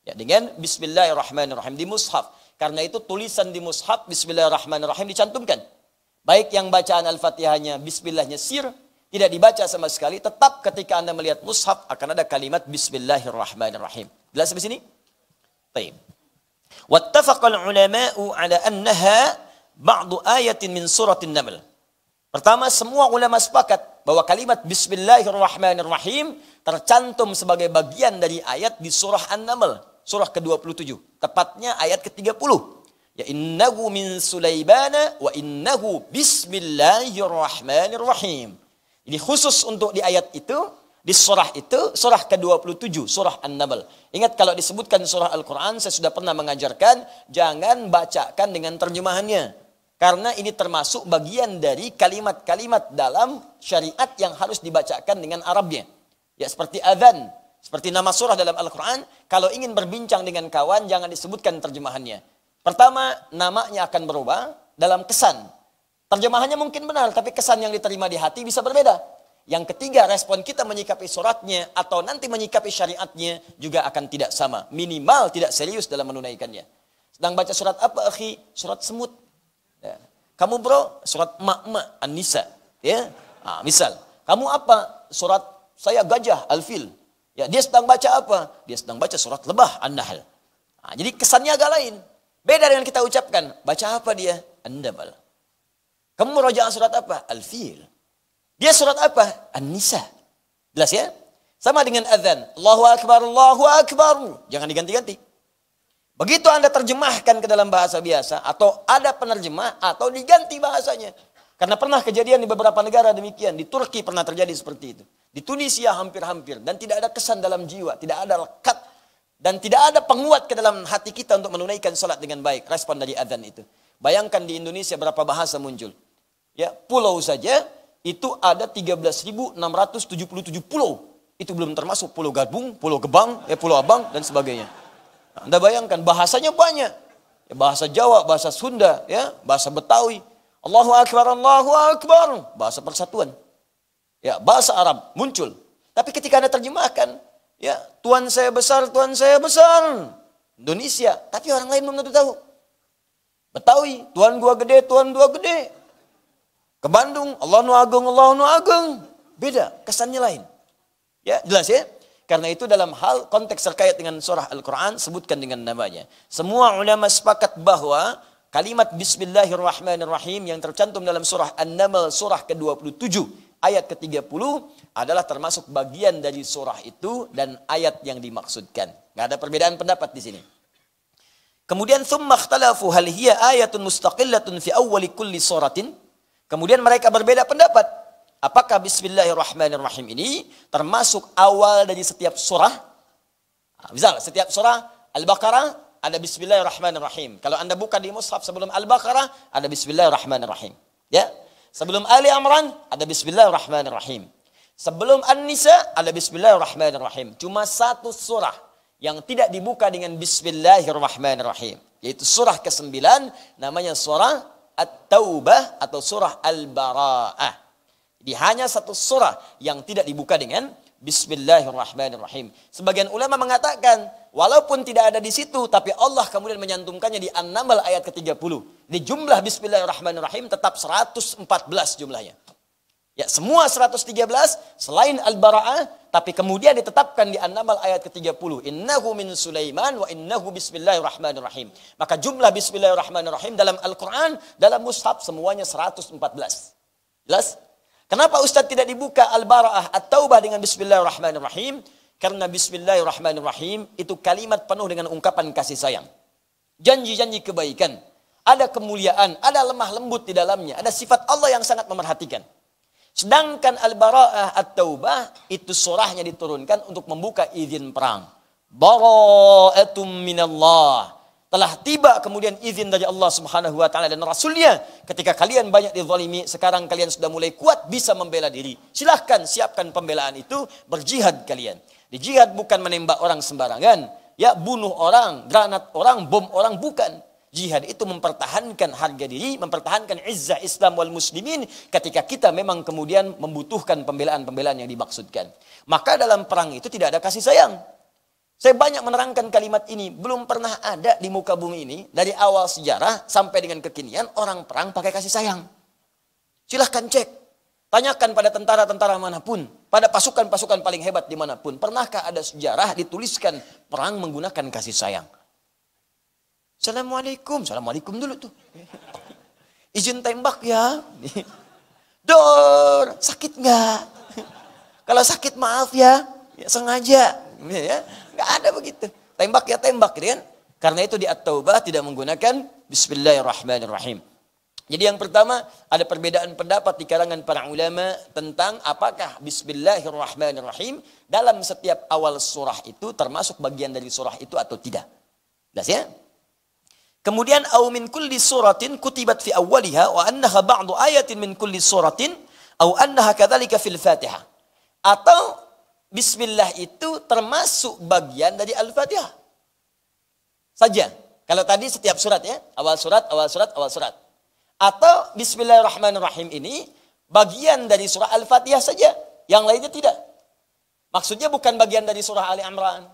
Ya, dengan Bismillahirrahmanirrahim di mushaf. Karena itu tulisan di mushaf Bismillahirrahmanirrahim dicantumkan. Baik yang bacaan Al-Fatihahnya, Bismillahnya sir, tidak dibaca sama sekali, tetap ketika Anda melihat mushaf akan ada kalimat Bismillahirrahmanirrahim. Jelas sampai sini? Baik. Wattafaqal ulama'u ala annaha ba'du ayatin min suratin naml. Pertama, semua ulama sepakat bahwa kalimat Bismillahirrahmanirrahim tercantum sebagai bagian dari ayat di surah An-Naml, surah ke-27. Tepatnya ayat ke-30. Ya innahu min Sulaibana wa innahu bismillahirrahmanirrahim. Ini khusus untuk di ayat itu di surah itu, surah ke-27, surah An-Naml. Ingat kalau disebutkan surah Al-Quran, saya sudah pernah mengajarkan, jangan bacakan dengan terjemahannya. Karena ini termasuk bagian dari kalimat-kalimat dalam syariat yang harus dibacakan dengan Arabnya. Ya seperti adhan, seperti nama surah dalam Al-Quran, kalau ingin berbincang dengan kawan, jangan disebutkan terjemahannya. Pertama, namanya akan berubah dalam kesan. Terjemahannya mungkin benar, tapi kesan yang diterima di hati bisa berbeda. Yang ketiga, respon kita menyikapi suratnya atau nanti menyikapi syariatnya juga akan tidak sama. Minimal tidak serius dalam menunaikannya. Sedang baca surat apa, akhi? Surat semut. Ya. Kamu bro, surat mak-mak, An-Nisa. Ya? Nah, misal, kamu apa? Surat saya gajah, Al-Fil. Ya, dia sedang baca apa? Dia sedang baca surat lebah, An-Nahl. Nah, jadi kesannya agak lain. Beda dengan kita ucapkan. Baca apa dia? An-Nabal. Kamu merojaan surat apa? Al-Fil. Dia surat apa? An-Nisa. Jelas ya? Sama dengan azan. Allahu Akbar, Allahu Akbar. Jangan diganti-ganti. Begitu Anda terjemahkan ke dalam bahasa biasa atau ada penerjemah atau diganti bahasanya. Karena pernah kejadian di beberapa negara demikian. Di Turki pernah terjadi seperti itu. Di Tunisia hampir-hampir. Dan tidak ada kesan dalam jiwa. Tidak ada lekat. Dan tidak ada penguat ke dalam hati kita untuk menunaikan sholat dengan baik. Respon dari adhan itu. Bayangkan di Indonesia berapa bahasa muncul. Ya, pulau saja itu ada 13.677 pulau. Itu belum termasuk Pulau Gabung, Pulau Gebang, ya Pulau Abang dan sebagainya. anda bayangkan bahasanya banyak. Ya, bahasa Jawa, bahasa Sunda, ya, bahasa Betawi. Allahu Akbar, Allahu Akbar. Bahasa persatuan. Ya, bahasa Arab muncul. Tapi ketika Anda terjemahkan, ya, Tuhan saya besar, Tuhan saya besar. Indonesia, tapi orang lain belum tentu tahu. Betawi, Tuhan gua gede, Tuhan gua gede. Ke Bandung, Allah nu agung, Allah nu agung. Beda, kesannya lain. Ya, jelas ya? Karena itu dalam hal konteks terkait dengan surah Al-Quran, sebutkan dengan namanya. Semua ulama sepakat bahwa kalimat Bismillahirrahmanirrahim yang tercantum dalam surah An-Naml, surah ke-27, ayat ke-30 adalah termasuk bagian dari surah itu dan ayat yang dimaksudkan. Nggak ada perbedaan pendapat di sini. Kemudian ثم ikhtalafu هل هي ayatun مستقلة في أول كل سورة Kemudian mereka berbeda pendapat. Apakah bismillahirrahmanirrahim ini termasuk awal dari setiap surah? Ah, misal setiap surah Al-Baqarah ada bismillahirrahmanirrahim. Kalau Anda buka di mushaf sebelum Al-Baqarah ada bismillahirrahmanirrahim. Ya. Sebelum Ali Imran ada bismillahirrahmanirrahim. Sebelum An-Nisa ada bismillahirrahmanirrahim. Cuma satu surah yang tidak dibuka dengan bismillahirrahmanirrahim. Yaitu surah ke-9 namanya surah At-Taubah atau surah Al-Bara'ah. Jadi hanya satu surah yang tidak dibuka dengan Bismillahirrahmanirrahim. Sebagian ulama mengatakan, walaupun tidak ada di situ, tapi Allah kemudian menyantumkannya di An-Naml ayat ke-30. Di jumlah Bismillahirrahmanirrahim tetap 114 jumlahnya. Ya, semua 113 selain Al-Bara'ah, tapi kemudian ditetapkan di An-Naml ayat ke-30, "Innahu min Sulaiman wa innahu bismillahirrahmanirrahim." Maka jumlah bismillahirrahmanirrahim dalam Al-Qur'an, dalam mushaf semuanya 114. Jelas? Kenapa Ustaz tidak dibuka Al-Bara'ah At-Taubah dengan bismillahirrahmanirrahim? Karena bismillahirrahmanirrahim itu kalimat penuh dengan ungkapan kasih sayang. Janji-janji kebaikan, ada kemuliaan, ada lemah lembut di dalamnya, ada sifat Allah yang sangat memerhatikan. Sedangkan Al-Bara'ah At-Taubah itu surahnya diturunkan untuk membuka izin perang. Bara'atum minallah. Telah tiba kemudian izin dari Allah subhanahu wa ta'ala dan Rasulnya. Ketika kalian banyak dizalimi, sekarang kalian sudah mulai kuat bisa membela diri. Silahkan siapkan pembelaan itu, berjihad kalian. Di jihad bukan menembak orang sembarangan. Ya bunuh orang, granat orang, bom orang, bukan Jihad itu mempertahankan harga diri, mempertahankan izzah Islam wal muslimin ketika kita memang kemudian membutuhkan pembelaan-pembelaan yang dimaksudkan. Maka dalam perang itu tidak ada kasih sayang. Saya banyak menerangkan kalimat ini, belum pernah ada di muka bumi ini dari awal sejarah sampai dengan kekinian orang perang pakai kasih sayang. Silahkan cek. Tanyakan pada tentara-tentara manapun, pada pasukan-pasukan paling hebat dimanapun. Pernahkah ada sejarah dituliskan perang menggunakan kasih sayang? Assalamualaikum. Assalamualaikum dulu tuh. Izin tembak ya. Dor, sakit nggak? Kalau sakit maaf ya, ya sengaja. Ya, nggak ada begitu. Tembak ya tembak, gitu kan? Karena itu di At-Taubah tidak menggunakan Bismillahirrahmanirrahim. Jadi yang pertama ada perbedaan pendapat di kalangan para ulama tentang apakah Bismillahirrahmanirrahim dalam setiap awal surah itu termasuk bagian dari surah itu atau tidak. Jelas ya? Kemudian au min kulli suratin kutibat fi awwaliha wa annaha ba'du ayatin min kulli suratin au annaha kadzalika fil Fatihah. Atau bismillah itu termasuk bagian dari Al-Fatihah. Saja. Kalau tadi setiap surat ya, awal surat, awal surat, awal surat. Atau bismillahirrahmanirrahim ini bagian dari surah Al-Fatihah saja, yang lainnya tidak. Maksudnya bukan bagian dari surah Ali Imran,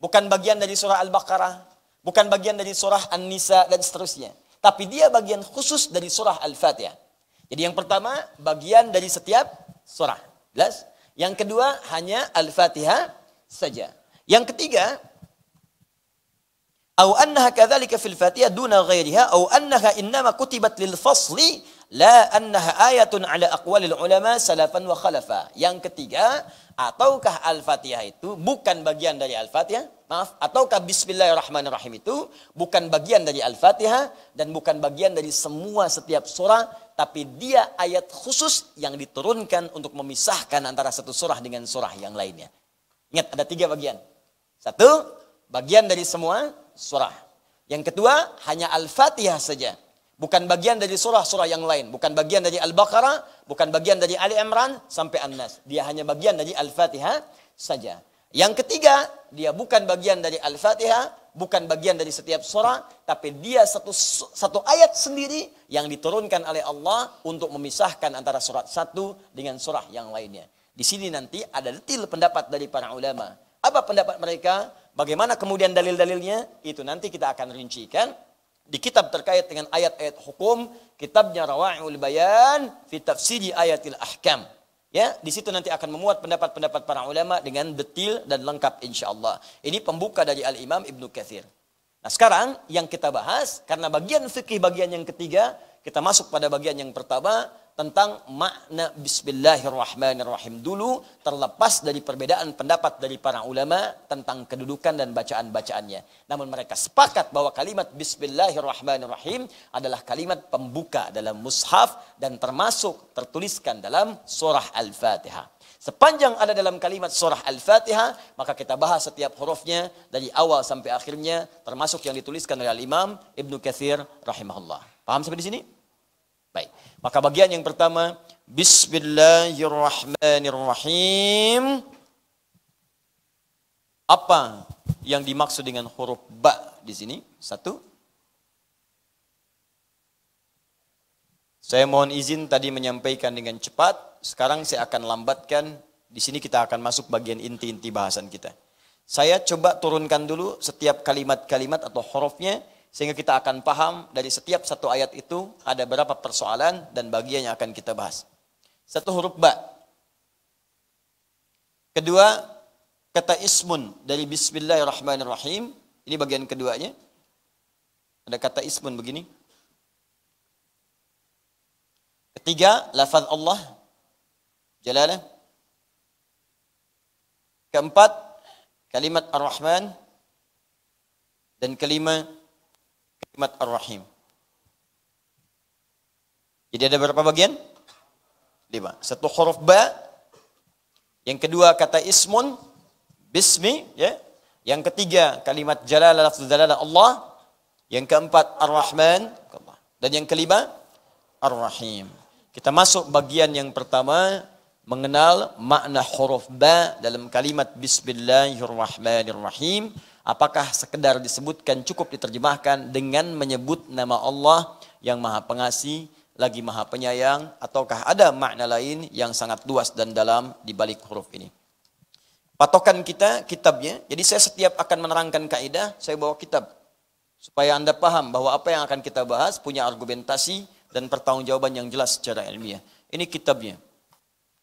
bukan bagian dari surah Al-Baqarah, Bukan bagian dari surah An-Nisa dan seterusnya. Tapi dia bagian khusus dari surah Al-Fatihah. Jadi yang pertama, bagian dari setiap surah. Jelas? Yang kedua, hanya Al-Fatihah saja. Yang ketiga, أو أنها كذلك في الفاتحة دون غيرها أو أنها إنما كتبت للفصل la annaha ayatun ala aqwalil ulama salafan wa khalafa. Yang ketiga, ataukah Al-Fatihah itu bukan bagian dari Al-Fatihah? Maaf, ataukah Bismillahirrahmanirrahim itu bukan bagian dari Al-Fatihah dan bukan bagian dari semua setiap surah, tapi dia ayat khusus yang diturunkan untuk memisahkan antara satu surah dengan surah yang lainnya. Ingat, ada tiga bagian. Satu, bagian dari semua surah. Yang kedua, hanya Al-Fatihah saja. Bukan bagian dari surah-surah yang lain. Bukan bagian dari Al-Baqarah. Bukan bagian dari Ali Imran sampai An-Nas. Dia hanya bagian dari Al-Fatihah saja. Yang ketiga, dia bukan bagian dari Al-Fatihah. Bukan bagian dari setiap surah. Tapi dia satu, satu ayat sendiri yang diturunkan oleh Allah untuk memisahkan antara surat satu dengan surah yang lainnya. Di sini nanti ada detil pendapat dari para ulama. Apa pendapat mereka? Bagaimana kemudian dalil-dalilnya? Itu nanti kita akan rincikan di kitab terkait dengan ayat-ayat hukum, kitabnya Rawa'iul Bayan fi tafsiri ayatil ahkam. Ya, di situ nanti akan memuat pendapat-pendapat para ulama dengan detil dan lengkap insyaallah. Ini pembuka dari Al-Imam Ibnu Katsir. Nah, sekarang yang kita bahas karena bagian fikih bagian yang ketiga, kita masuk pada bagian yang pertama tentang makna bismillahirrahmanirrahim dulu terlepas dari perbedaan pendapat dari para ulama tentang kedudukan dan bacaan-bacaannya. Namun mereka sepakat bahwa kalimat bismillahirrahmanirrahim adalah kalimat pembuka dalam mushaf dan termasuk tertuliskan dalam surah Al-Fatihah. Sepanjang ada dalam kalimat surah Al-Fatihah, maka kita bahas setiap hurufnya dari awal sampai akhirnya, termasuk yang dituliskan oleh Al-Imam Ibnu Kathir rahimahullah. Paham sampai di sini? Baik. Maka bagian yang pertama, Bismillahirrahmanirrahim. Apa yang dimaksud dengan huruf ba di sini? Satu. Saya mohon izin tadi menyampaikan dengan cepat. Sekarang saya akan lambatkan. Di sini kita akan masuk bagian inti-inti bahasan kita. Saya coba turunkan dulu setiap kalimat-kalimat atau hurufnya sehingga kita akan paham dari setiap satu ayat itu ada berapa persoalan dan bagian yang akan kita bahas. Satu huruf ba. Kedua, kata ismun dari bismillahirrahmanirrahim. Ini bagian keduanya. Ada kata ismun begini. Ketiga, lafaz Allah. Jalalah. Keempat, kalimat Ar-Rahman. Dan kelima, Kalimat ar-rahim. Jadi ada berapa bagian? Lima. Satu huruf ba. Yang kedua kata ismun. Bismi. Ya. Yang ketiga kalimat jalalah lafzul jalalah Allah. Yang keempat ar-rahman. Dan yang kelima ar-rahim. Kita masuk bagian yang pertama mengenal makna huruf ba dalam kalimat bismillahirrahmanirrahim. apakah sekedar disebutkan cukup diterjemahkan dengan menyebut nama Allah yang maha pengasih lagi maha penyayang ataukah ada makna lain yang sangat luas dan dalam di balik huruf ini. Patokan kita kitabnya. Jadi saya setiap akan menerangkan kaidah, saya bawa kitab supaya Anda paham bahwa apa yang akan kita bahas punya argumentasi dan pertanggungjawaban yang jelas secara ilmiah. Ini kitabnya.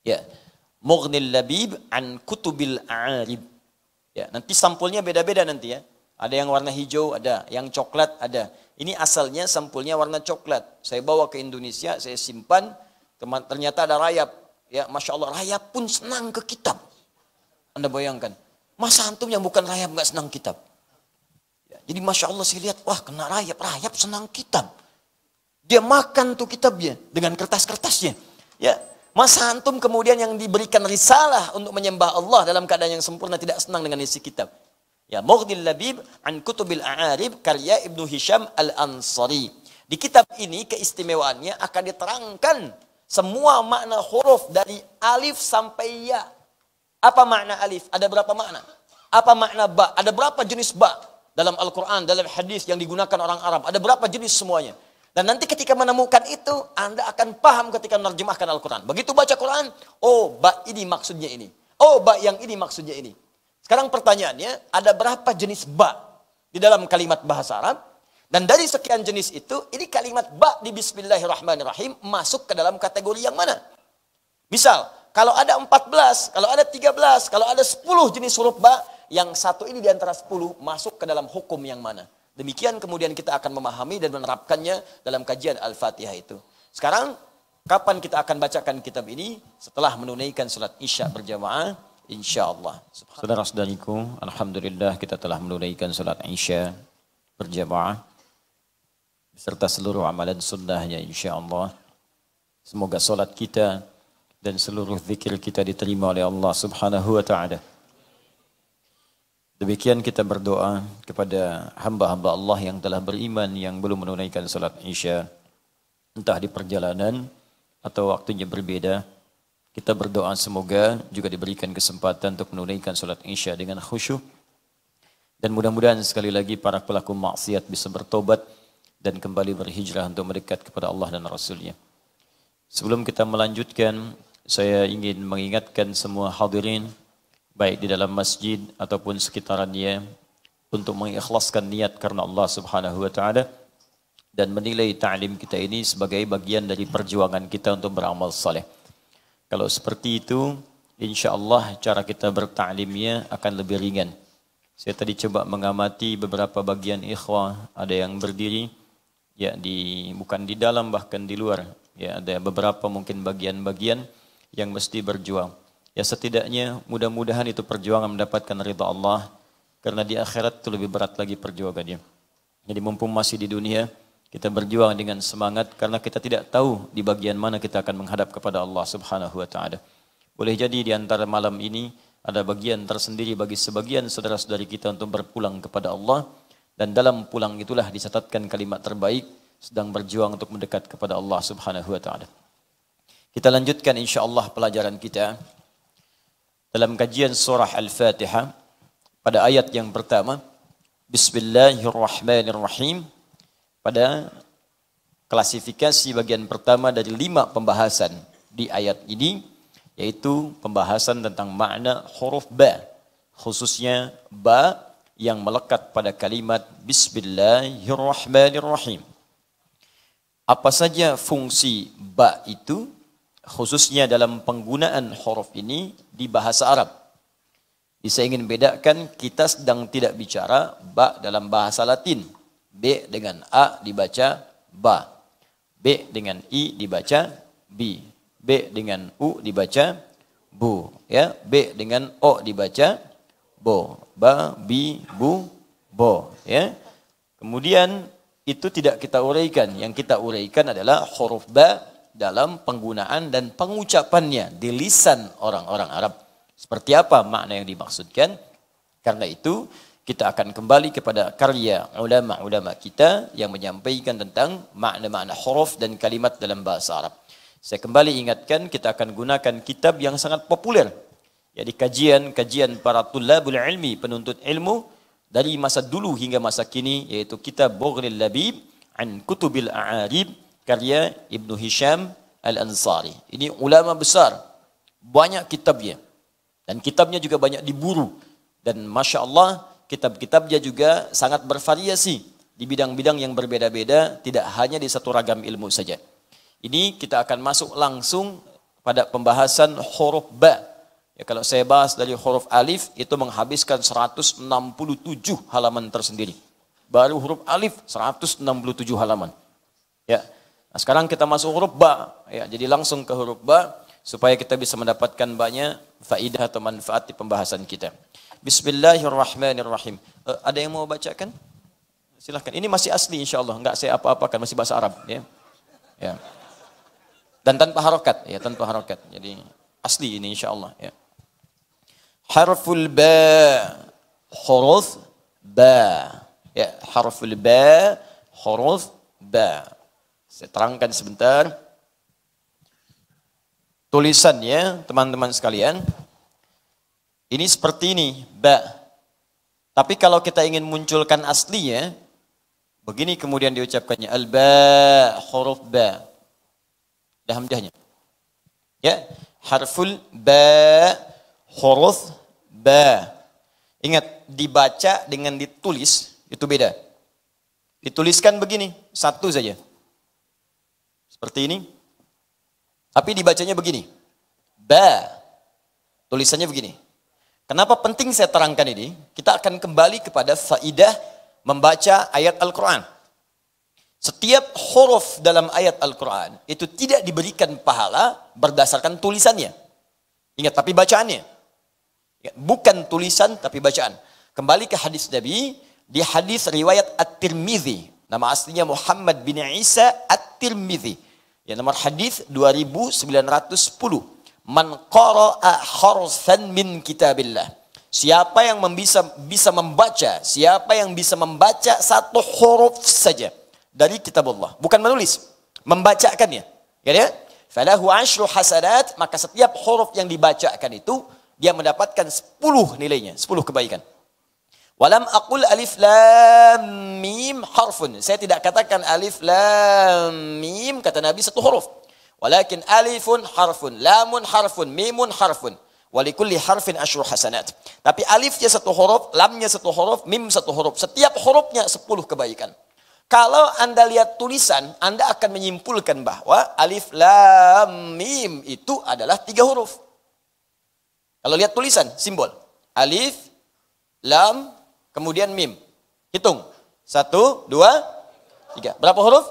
Ya. Mughnil Labib an Kutubil A'rib. Ya, nanti sampulnya beda-beda nanti ya. Ada yang warna hijau, ada yang coklat, ada. Ini asalnya sampulnya warna coklat. Saya bawa ke Indonesia, saya simpan. Ternyata ada rayap. Ya, masya Allah rayap pun senang ke kitab. Anda bayangkan, masa antum yang bukan rayap nggak senang kitab? Ya, jadi masya Allah saya lihat, wah kena rayap, rayap senang kitab. Dia makan tuh kitabnya dengan kertas-kertasnya. Ya, Masa antum kemudian yang diberikan risalah untuk menyembah Allah dalam keadaan yang sempurna tidak senang dengan isi kitab. Ya, Mughdil Labib an Kutubil A'arib karya Ibnu Hisham Al-Ansari. Di kitab ini keistimewaannya akan diterangkan semua makna huruf dari alif sampai ya. Apa makna alif? Ada berapa makna? Apa makna ba? Ada berapa jenis ba? Dalam Al-Quran, dalam hadis yang digunakan orang Arab. Ada berapa jenis semuanya? Dan nanti ketika menemukan itu, Anda akan paham ketika menerjemahkan Al-Quran. Begitu baca Quran, oh bak ini maksudnya ini. Oh bak yang ini maksudnya ini. Sekarang pertanyaannya, ada berapa jenis bak di dalam kalimat bahasa Arab? Dan dari sekian jenis itu, ini kalimat bak di Bismillahirrahmanirrahim masuk ke dalam kategori yang mana? Misal, kalau ada 14, kalau ada 13, kalau ada 10 jenis huruf bak, yang satu ini di antara 10 masuk ke dalam hukum yang mana? Demikian kemudian kita akan memahami dan menerapkannya dalam kajian Al-Fatihah itu. Sekarang kapan kita akan bacakan kitab ini? Setelah menunaikan sholat Isya berjamaah insyaallah. Saudara-saudariku, alhamdulillah kita telah menunaikan sholat Isya berjamaah serta seluruh amalan sunnahnya insyaallah. Semoga solat kita dan seluruh zikir kita diterima oleh Allah Subhanahu wa taala. Demikian kita berdoa kepada hamba-hamba Allah yang telah beriman yang belum menunaikan salat Isya. Entah di perjalanan atau waktunya berbeda. Kita berdoa semoga juga diberikan kesempatan untuk menunaikan salat Isya dengan khusyuk. Dan mudah-mudahan sekali lagi para pelaku maksiat bisa bertobat dan kembali berhijrah untuk mendekat kepada Allah dan Rasulnya. Sebelum kita melanjutkan, saya ingin mengingatkan semua hadirin baik di dalam masjid ataupun sekitarannya untuk mengikhlaskan niat karena Allah Subhanahu wa taala dan menilai ta'lim kita ini sebagai bagian dari perjuangan kita untuk beramal saleh. Kalau seperti itu, insya Allah cara kita bertaklimnya akan lebih ringan. Saya tadi coba mengamati beberapa bagian ikhwah, ada yang berdiri, ya di bukan di dalam bahkan di luar, ya ada beberapa mungkin bagian-bagian yang mesti berjuang. Ya setidaknya mudah-mudahan itu perjuangan mendapatkan ridha Allah karena di akhirat itu lebih berat lagi perjuangannya. Jadi mumpung masih di dunia kita berjuang dengan semangat karena kita tidak tahu di bagian mana kita akan menghadap kepada Allah Subhanahu wa taala. Boleh jadi di antara malam ini ada bagian tersendiri bagi sebagian saudara-saudari kita untuk berpulang kepada Allah dan dalam pulang itulah dicatatkan kalimat terbaik sedang berjuang untuk mendekat kepada Allah Subhanahu wa taala. Kita lanjutkan insyaallah pelajaran kita dalam kajian surah Al-Fatihah pada ayat yang pertama Bismillahirrahmanirrahim pada klasifikasi bagian pertama dari lima pembahasan di ayat ini yaitu pembahasan tentang makna huruf ba khususnya ba yang melekat pada kalimat Bismillahirrahmanirrahim. Apa saja fungsi ba itu? khususnya dalam penggunaan huruf ini di bahasa Arab. Saya ingin bedakan kita sedang tidak bicara ba dalam bahasa Latin. B dengan A dibaca ba. B dengan I dibaca bi. B dengan U dibaca bu. Ya, B dengan O dibaca bo. Ba, bi, bu, bo. Ya. Kemudian itu tidak kita uraikan. Yang kita uraikan adalah huruf ba dalam penggunaan dan pengucapannya di lisan orang-orang Arab. Seperti apa makna yang dimaksudkan? Karena itu kita akan kembali kepada karya ulama-ulama kita yang menyampaikan tentang makna-makna huruf dan kalimat dalam bahasa Arab. Saya kembali ingatkan kita akan gunakan kitab yang sangat populer. Jadi kajian-kajian para tulabul ilmi, penuntut ilmu dari masa dulu hingga masa kini yaitu kitab Bughril Labib an Kutubil A'arib karya Ibnu Hisham Al-Ansari. Ini ulama besar, banyak kitabnya. Dan kitabnya juga banyak diburu. Dan Masya Allah, kitab-kitabnya juga sangat bervariasi di bidang-bidang yang berbeda-beda, tidak hanya di satu ragam ilmu saja. Ini kita akan masuk langsung pada pembahasan huruf ba. Ya, kalau saya bahas dari huruf alif itu menghabiskan 167 halaman tersendiri. Baru huruf alif 167 halaman. Ya, Nah, sekarang kita masuk huruf ba. Ya, jadi langsung ke huruf ba supaya kita bisa mendapatkan banyak faidah atau manfaat di pembahasan kita. Bismillahirrahmanirrahim. Uh, ada yang mau bacakan? Silahkan. Ini masih asli insya Allah. Enggak saya apa-apakan. Masih bahasa Arab. Ya. ya. Dan tanpa harokat. Ya, tanpa harokat. Jadi asli ini insya Allah. Ya. Harful ba. Huruf ba. Ya, harful ba. Huruf ba. Saya terangkan sebentar. Tulisannya, teman-teman sekalian, ini seperti ini, ba. Tapi kalau kita ingin munculkan aslinya, begini kemudian diucapkannya, al-ba, huruf ba. Ada Ya, harful ba, huruf ba. Ingat, dibaca dengan ditulis itu beda. Dituliskan begini, satu saja. Seperti ini. Tapi dibacanya begini. Ba. Tulisannya begini. Kenapa penting saya terangkan ini? Kita akan kembali kepada faidah membaca ayat Al-Quran. Setiap huruf dalam ayat Al-Quran itu tidak diberikan pahala berdasarkan tulisannya. Ingat, tapi bacaannya. Bukan tulisan, tapi bacaan. Kembali ke hadis Nabi, di hadis riwayat At-Tirmidhi. Nama aslinya Muhammad bin Isa At-Tirmidhi. Ya nomor hadis 2910. Man qara'a harfan min kitabillah. Siapa yang bisa bisa membaca, siapa yang bisa membaca satu huruf saja dari kitab Allah, bukan menulis, membacakannya. Ya ya? Falahu asyru hasanat, maka setiap huruf yang dibacakan itu dia mendapatkan 10 nilainya, 10 kebaikan. Walam akul alif lam mim harfun. Saya tidak katakan alif lam mim kata Nabi satu huruf. Walakin alifun harfun, lamun harfun, mimun harfun. Walikulli harfin asyur hasanat. Tapi alifnya satu huruf, lamnya satu huruf, mim satu huruf. Setiap hurufnya sepuluh kebaikan. Kalau Anda lihat tulisan, Anda akan menyimpulkan bahwa alif lam mim itu adalah tiga huruf. Kalau lihat tulisan, simbol. Alif, lam, Kemudian mim. Hitung. Satu, dua, tiga. Berapa huruf?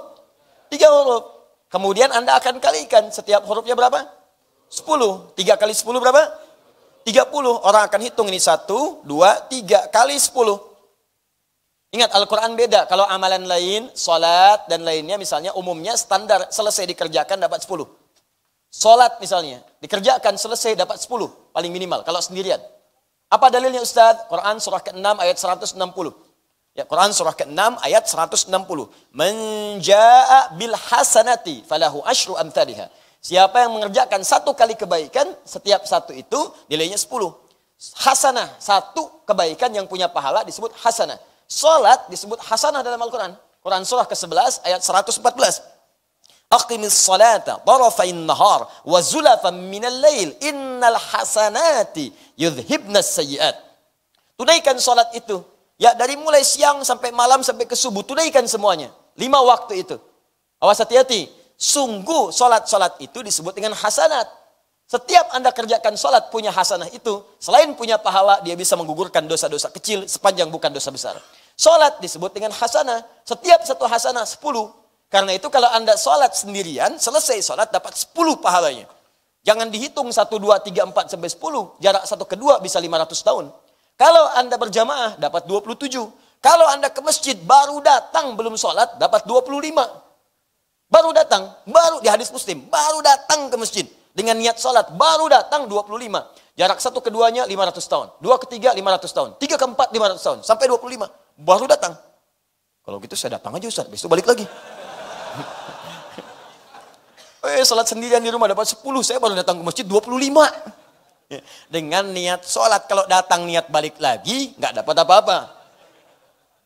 Tiga huruf. Kemudian Anda akan kalikan setiap hurufnya berapa? Sepuluh. Tiga kali sepuluh berapa? Tiga puluh. Orang akan hitung ini satu, dua, tiga kali sepuluh. Ingat Al-Quran beda. Kalau amalan lain, sholat dan lainnya misalnya umumnya standar selesai dikerjakan dapat sepuluh. Sholat misalnya, dikerjakan selesai dapat sepuluh paling minimal kalau sendirian. Apa dalilnya Ustaz? Quran surah ke-6 ayat 160. Ya, Quran surah ke-6 ayat 160. Menja'a bil hasanati falahu asyru amthaliha. Siapa yang mengerjakan satu kali kebaikan, setiap satu itu nilainya 10. Hasanah, satu kebaikan yang punya pahala disebut hasanah. Salat disebut hasanah dalam Al-Quran. Quran surah ke-11 ayat 114. Aqimis salata tarafain nahar wa zulafan minal lail innal hasanati yudhibnas sayyiat. Tunaikan salat itu. Ya dari mulai siang sampai malam sampai ke subuh tunaikan semuanya. Lima waktu itu. Awas hati-hati. Sungguh salat-salat itu disebut dengan hasanat. Setiap Anda kerjakan salat punya hasanah itu, selain punya pahala dia bisa menggugurkan dosa-dosa kecil sepanjang bukan dosa besar. Salat disebut dengan hasanah. Setiap satu hasanah 10 karena itu kalau Anda sholat sendirian, selesai sholat dapat 10 pahalanya. Jangan dihitung 1, 2, 3, 4 sampai 10. Jarak satu ke dua bisa 500 tahun. Kalau Anda berjamaah dapat 27. Kalau Anda ke masjid baru datang belum sholat dapat 25. Baru datang, baru di hadis muslim, baru datang ke masjid. Dengan niat sholat, baru datang 25. Jarak satu keduanya 500 tahun. Dua ketiga 500 tahun. Tiga keempat 500 tahun. Sampai 25. Baru datang. Kalau gitu saya datang aja Ustaz. Besok balik lagi. Eh sholat sendirian di rumah dapat 10, saya baru datang ke masjid 25. Ya, dengan niat sholat, kalau datang niat balik lagi nggak dapat apa-apa.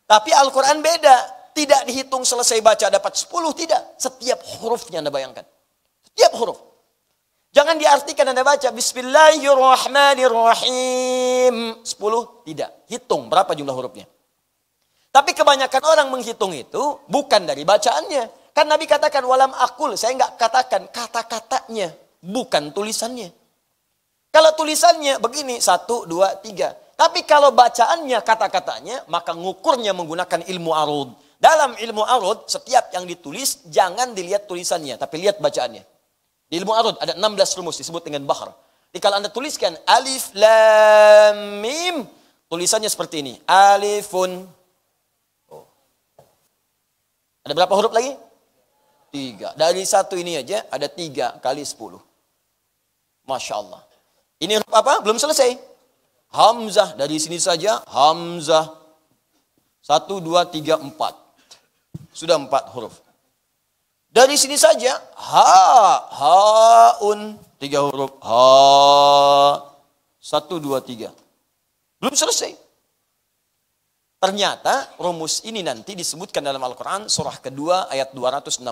Tapi Al-Qur'an beda. Tidak dihitung selesai baca dapat 10 tidak. Setiap hurufnya Anda bayangkan. Setiap huruf. Jangan diartikan Anda baca Bismillahirrahmanirrahim. 10 tidak. Hitung berapa jumlah hurufnya. Tapi kebanyakan orang menghitung itu bukan dari bacaannya, Kan Nabi katakan walam akul, saya nggak katakan kata-katanya, bukan tulisannya. Kalau tulisannya begini, satu, dua, tiga. Tapi kalau bacaannya, kata-katanya, maka ngukurnya menggunakan ilmu arud. Dalam ilmu arud, setiap yang ditulis, jangan dilihat tulisannya, tapi lihat bacaannya. Di ilmu arud ada 16 rumus disebut dengan bahar. Jadi kalau anda tuliskan alif, lam, mim, tulisannya seperti ini. Alifun. Oh. Ada berapa huruf lagi? Tiga. Dari satu ini aja ada tiga kali sepuluh. Masya Allah. Ini huruf apa? Belum selesai. Hamzah. Dari sini saja. Hamzah. Satu, dua, tiga, empat. Sudah empat huruf. Dari sini saja. Ha. Haun. Tiga huruf. Ha. Satu, dua, tiga. Belum selesai. Ternyata rumus ini nanti disebutkan dalam Al-Quran surah kedua ayat 261.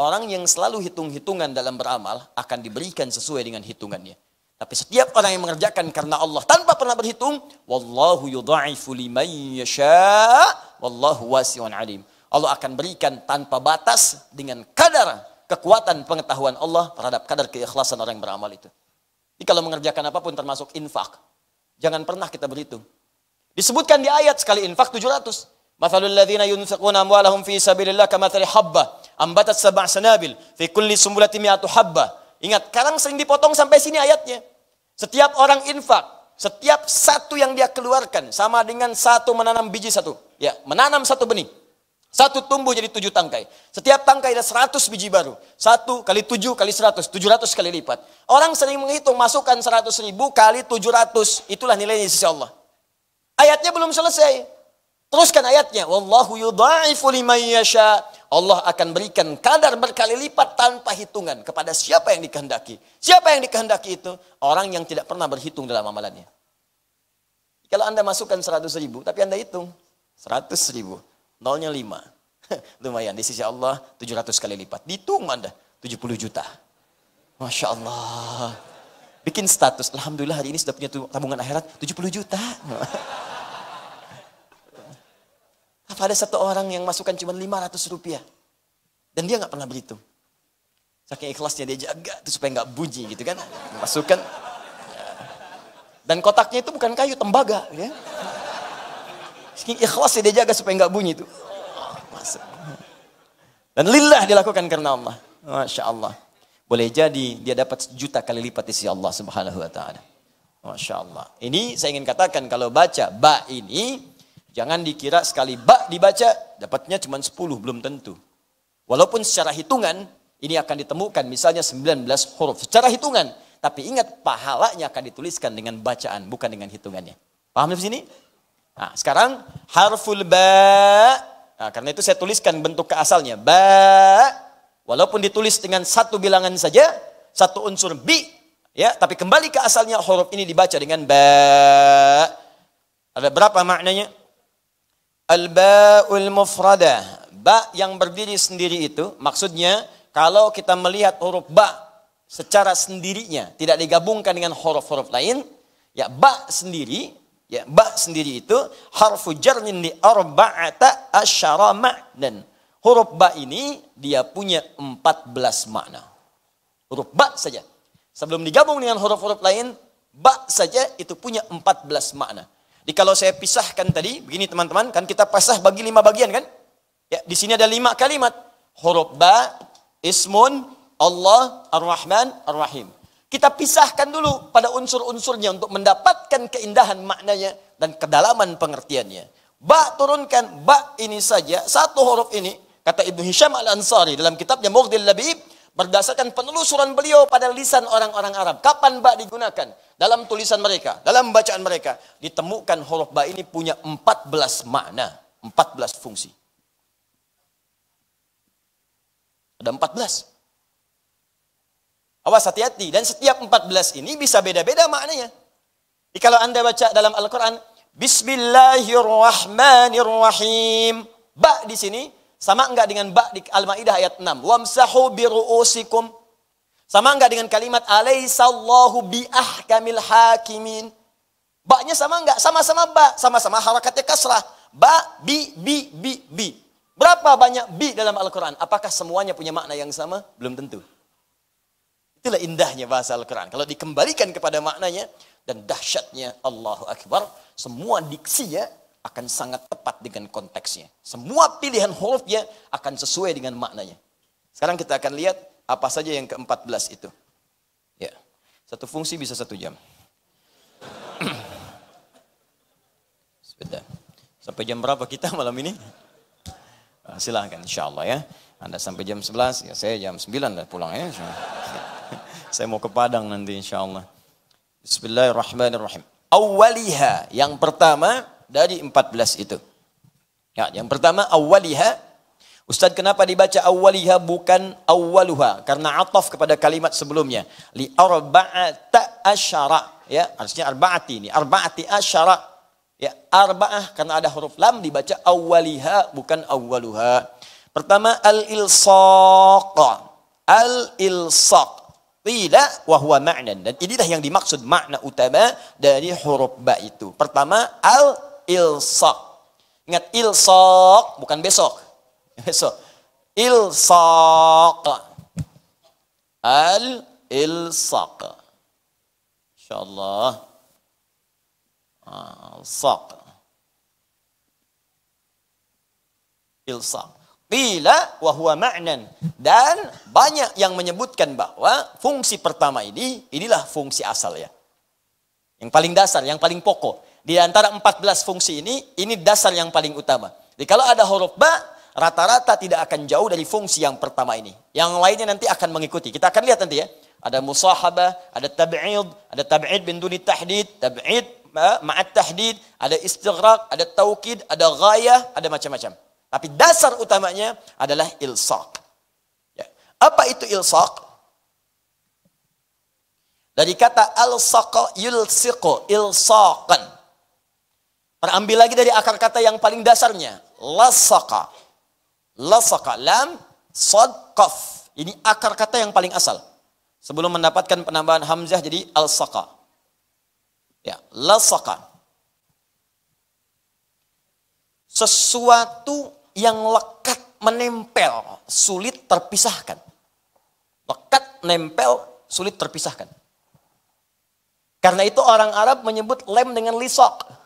Orang yang selalu hitung-hitungan dalam beramal akan diberikan sesuai dengan hitungannya. Tapi setiap orang yang mengerjakan karena Allah tanpa pernah berhitung, wallahu yudha'ifu liman yasha, wallahu wasi'un alim. Allah akan berikan tanpa batas dengan kadar kekuatan pengetahuan Allah terhadap kadar keikhlasan orang yang beramal itu. Jadi kalau mengerjakan apapun termasuk infak, jangan pernah kita berhitung. Disebutkan di ayat sekali infak 700. Mathalul ladzina yunfiquna amwalahum fi sabilillah kamathali habbah ambatat sab'a sanabil fi kulli sumbulati mi'atu habbah. Ingat, sekarang sering dipotong sampai sini ayatnya. Setiap orang infak, setiap satu yang dia keluarkan sama dengan satu menanam biji satu. Ya, menanam satu benih. Satu tumbuh jadi tujuh tangkai. Setiap tangkai ada seratus biji baru. Satu kali tujuh kali seratus. Tujuh ratus kali lipat. Orang sering menghitung masukan seratus ribu kali tujuh ratus. Itulah nilainya di sisi Allah. Ayatnya belum selesai. Teruskan ayatnya. Wallahu yudha'ifu liman yasha. Allah akan berikan kadar berkali lipat tanpa hitungan kepada siapa yang dikehendaki. Siapa yang dikehendaki itu? Orang yang tidak pernah berhitung dalam amalannya. Kalau Anda masukkan 100 ribu, tapi Anda hitung. 100 ribu, nolnya 5. Lumayan, di sisi Allah 700 kali lipat. Ditung Anda, 70 juta. Masya Allah bikin status, Alhamdulillah hari ini sudah punya tabungan akhirat 70 juta. Apa ada satu orang yang masukkan cuma 500 rupiah. Dan dia nggak pernah berhitung. Saking ikhlasnya dia jaga tuh supaya nggak bunyi gitu kan. Masukkan. Dan kotaknya itu bukan kayu, tembaga. Ya. Saking ikhlasnya dia jaga supaya nggak bunyi itu. Ah, Masuk. Dan lillah dilakukan karena Allah. Masya Allah. Boleh jadi dia dapat juta kali lipat di sisi Allah Subhanahu wa taala. Masya Allah. Ini saya ingin katakan kalau baca ba ini jangan dikira sekali ba dibaca dapatnya cuma 10 belum tentu. Walaupun secara hitungan ini akan ditemukan misalnya 19 huruf secara hitungan, tapi ingat pahalanya akan dituliskan dengan bacaan bukan dengan hitungannya. Paham di sini? Nah, sekarang harful ba. Nah, karena itu saya tuliskan bentuk keasalnya ba Walaupun ditulis dengan satu bilangan saja, satu unsur bi, ya, tapi kembali ke asalnya huruf ini dibaca dengan ba. Ada berapa maknanya? Al-ba'ul mufrada. Ba yang berdiri sendiri itu maksudnya kalau kita melihat huruf ba secara sendirinya, tidak digabungkan dengan huruf-huruf lain, ya ba sendiri ya ba sendiri itu harfu jarnin di arba'ata asyara ma'nan Huruf ba ini dia punya 14 makna. Huruf ba saja. Sebelum digabung dengan huruf-huruf lain, ba saja itu punya 14 makna. Jadi kalau saya pisahkan tadi, begini teman-teman, kan kita pasah bagi lima bagian kan? Ya, di sini ada lima kalimat. Huruf ba, ismun, Allah, ar-Rahman, ar-Rahim. Kita pisahkan dulu pada unsur-unsurnya untuk mendapatkan keindahan maknanya dan kedalaman pengertiannya. Ba turunkan, ba ini saja, satu huruf ini Kata Ibnu Hisham Al-Ansari dalam kitabnya Mughdil Labib, berdasarkan penelusuran beliau pada lisan orang-orang Arab. Kapan ba digunakan? Dalam tulisan mereka, dalam bacaan mereka. Ditemukan huruf ba ini punya 14 makna, 14 fungsi. Ada 14. Awas hati-hati. Dan setiap 14 ini bisa beda-beda maknanya. Jadi kalau anda baca dalam Al-Quran, Bismillahirrahmanirrahim. Ba di sini sama enggak dengan ba di Al-Maidah ayat 6? Wamsahu ru'usikum. Sama enggak dengan kalimat alaisallahu ahkamil hakimin. Ba-nya sama enggak? Sama-sama ba, sama-sama harakatnya kasrah. Ba, bi, bi, bi, bi. Berapa banyak bi dalam Al-Quran? Apakah semuanya punya makna yang sama? Belum tentu. Itulah indahnya bahasa Al-Quran. Kalau dikembalikan kepada maknanya dan dahsyatnya Allahu Akbar, semua diksi ya akan sangat tepat dengan konteksnya. Semua pilihan hurufnya akan sesuai dengan maknanya. Sekarang kita akan lihat apa saja yang ke-14 itu. Ya. Satu fungsi bisa satu jam. Sebentar. Sampai jam berapa kita malam ini? Nah, silahkan insya Allah ya. Anda sampai jam 11, ya saya jam 9 dah pulang ya. saya mau ke Padang nanti insya Allah. Bismillahirrahmanirrahim. Awaliha, yang pertama dari 14 itu. Ya, yang pertama awaliha. Ustaz kenapa dibaca awaliha bukan awaluha? Karena ataf kepada kalimat sebelumnya. Li arba'ata asyara. Ya, harusnya arba'ati ini. Arba'ati asyara. Ya, arba'ah karena ada huruf lam dibaca awaliha bukan awaluha. Pertama al-ilsaq. Al-ilsaq. Qila wahwa ma'nan. Dan inilah yang dimaksud makna utama dari huruf ba itu. Pertama al ilsok. Ingat ilsok bukan besok. Besok. Ilsok. Al ilsaq. Insyaallah. Alsaq. Ilsaq. Qila wa huwa ma'nan. Dan banyak yang menyebutkan bahwa fungsi pertama ini, inilah fungsi asal ya. Yang paling dasar, yang paling pokok. Di antara 14 fungsi ini, ini dasar yang paling utama. Jadi kalau ada huruf ba, rata-rata tidak akan jauh dari fungsi yang pertama ini. Yang lainnya nanti akan mengikuti. Kita akan lihat nanti ya. Ada musahabah, ada tab'id, ada tab'id bin duni tahdid, tab'id ma'at tahdid, ada istighraq, ada taukid, ada ghayah, ada macam-macam. Tapi dasar utamanya adalah ilsaq. Ya. Apa itu ilsaq? Dari kata al-saqa yul-siqo, ilsaqan. Perambil lagi dari akar kata yang paling dasarnya. Lasaka. Lasaka. Lam. Sod. Ini akar kata yang paling asal. Sebelum mendapatkan penambahan hamzah jadi al-saka. Ya. Lasaka. Sesuatu yang lekat menempel. Sulit terpisahkan. Lekat, nempel, sulit terpisahkan. Karena itu orang Arab menyebut lem dengan lisok.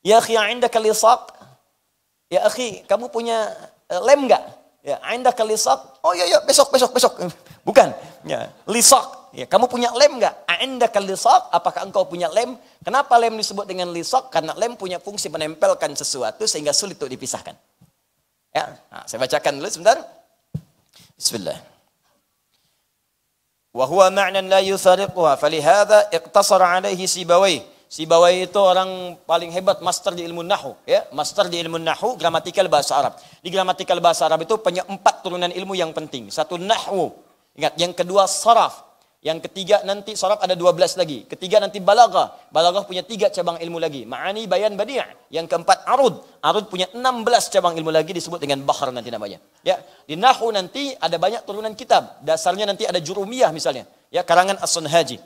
Ya akhi, anda lisaq? Ya akhi, kamu punya eh, lem enggak? Ya, anda lisaq? Oh ya ya besok besok besok. Bukan. Ya, lisok. Ya, kamu punya lem enggak? Anda lisaq? Apakah engkau punya lem? Kenapa lem disebut dengan lisok? Karena lem punya fungsi menempelkan sesuatu sehingga sulit untuk dipisahkan. Ya, nah, saya bacakan dulu sebentar. Bismillah. وهو معنى لا يفارقها فلهذا اقتصر عليه سيبويه Si Bawai itu orang paling hebat master di ilmu nahu, ya, master di ilmu nahu, gramatikal bahasa Arab. Di gramatikal bahasa Arab itu punya empat turunan ilmu yang penting. Satu nahu, ingat, yang kedua saraf, yang ketiga nanti saraf ada dua belas lagi. Ketiga nanti balagah. Balagah punya tiga cabang ilmu lagi. Ma'ani bayan badiah. Yang keempat arud. Arud punya enam belas cabang ilmu lagi disebut dengan bahar nanti namanya. Ya, di nahu nanti ada banyak turunan kitab. Dasarnya nanti ada jurumiyah misalnya. Ya, karangan as-sunhaji.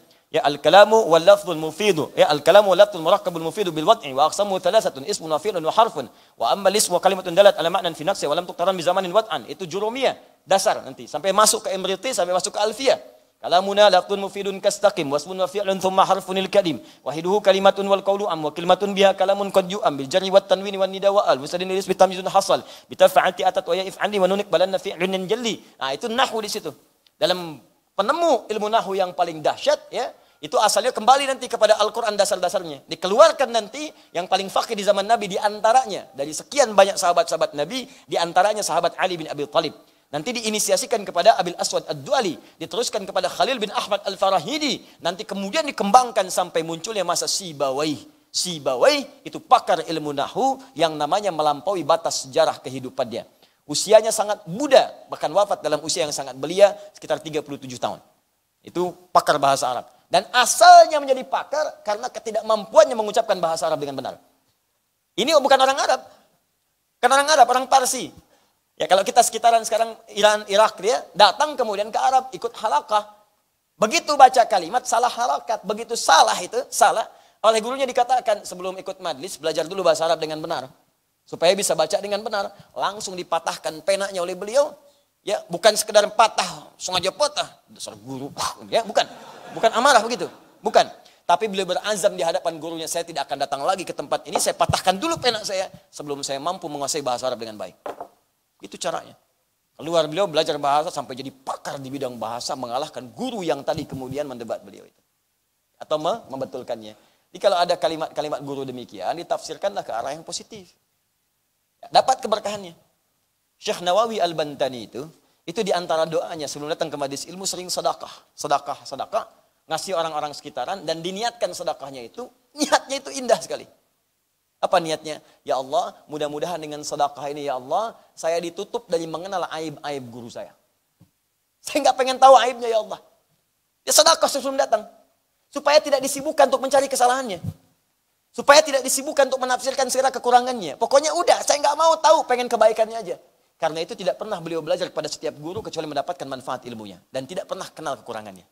الكلام واللفظ المفيد الكلام واللفظ المركب المفيد بالوضع واقسامه ثلاثه اسم وفعل وحرف واما الاسم وكلمه دلت على معنى في نفسه ولم تقترن بزمان وضعا itu jurumiyah dasar nanti sampai masuk ke emriti sampai masuk ke alfiyah كلامنا لفظ مفيد كاستقيم واسم وفعل ثم حرف الكلم وحده كلمة والقول أم وكلمة بها كلام قد يؤم بالجر والتنوين والنداء وال مستدين الاسم تمييز حصل بتفعلت أتت ويا افعلي ونونك بلن فعل جلي nah itu nahwu di situ dalam penemu ilmu nahwu yang paling dahsyat ya Itu asalnya kembali nanti kepada Al-Quran dasar-dasarnya. Dikeluarkan nanti yang paling fakir di zaman Nabi diantaranya. Dari sekian banyak sahabat-sahabat Nabi, diantaranya sahabat Ali bin Abi Talib Nanti diinisiasikan kepada Abil Aswad Ad-Duali, diteruskan kepada Khalil bin Ahmad Al-Farahidi, nanti kemudian dikembangkan sampai munculnya masa Sibawai. Sibawai itu pakar ilmu nahu yang namanya melampaui batas sejarah kehidupan dia Usianya sangat muda, bahkan wafat dalam usia yang sangat belia, sekitar 37 tahun. Itu pakar bahasa Arab. Dan asalnya menjadi pakar karena ketidakmampuannya mengucapkan bahasa Arab dengan benar. Ini bukan orang Arab. Kan orang Arab, orang Parsi. Ya kalau kita sekitaran sekarang Iran, Irak dia datang kemudian ke Arab ikut halakah. Begitu baca kalimat salah halakat, begitu salah itu salah. Oleh gurunya dikatakan sebelum ikut madlis belajar dulu bahasa Arab dengan benar supaya bisa baca dengan benar. Langsung dipatahkan penanya oleh beliau. Ya bukan sekedar patah sengaja patah dasar guru ya bukan Bukan amarah begitu. Bukan. Tapi beliau berazam di hadapan gurunya, saya tidak akan datang lagi ke tempat ini, saya patahkan dulu penak saya sebelum saya mampu menguasai bahasa Arab dengan baik. Itu caranya. Keluar beliau belajar bahasa sampai jadi pakar di bidang bahasa, mengalahkan guru yang tadi kemudian mendebat beliau itu. Atau membetulkannya. Jadi kalau ada kalimat-kalimat guru demikian, ditafsirkanlah ke arah yang positif. Ya, dapat keberkahannya. Syekh Nawawi Al-Bantani itu, itu di antara doanya sebelum datang ke Madis ilmu sering sedakah, sedakah, sedakah ngasih orang-orang sekitaran dan diniatkan sedekahnya itu, niatnya itu indah sekali. Apa niatnya? Ya Allah, mudah-mudahan dengan sedekah ini ya Allah, saya ditutup dari mengenal aib-aib guru saya. Saya nggak pengen tahu aibnya ya Allah. Ya sedekah sebelum datang. Supaya tidak disibukkan untuk mencari kesalahannya. Supaya tidak disibukkan untuk menafsirkan segala kekurangannya. Pokoknya udah, saya nggak mau tahu, pengen kebaikannya aja. Karena itu tidak pernah beliau belajar kepada setiap guru kecuali mendapatkan manfaat ilmunya. Dan tidak pernah kenal kekurangannya.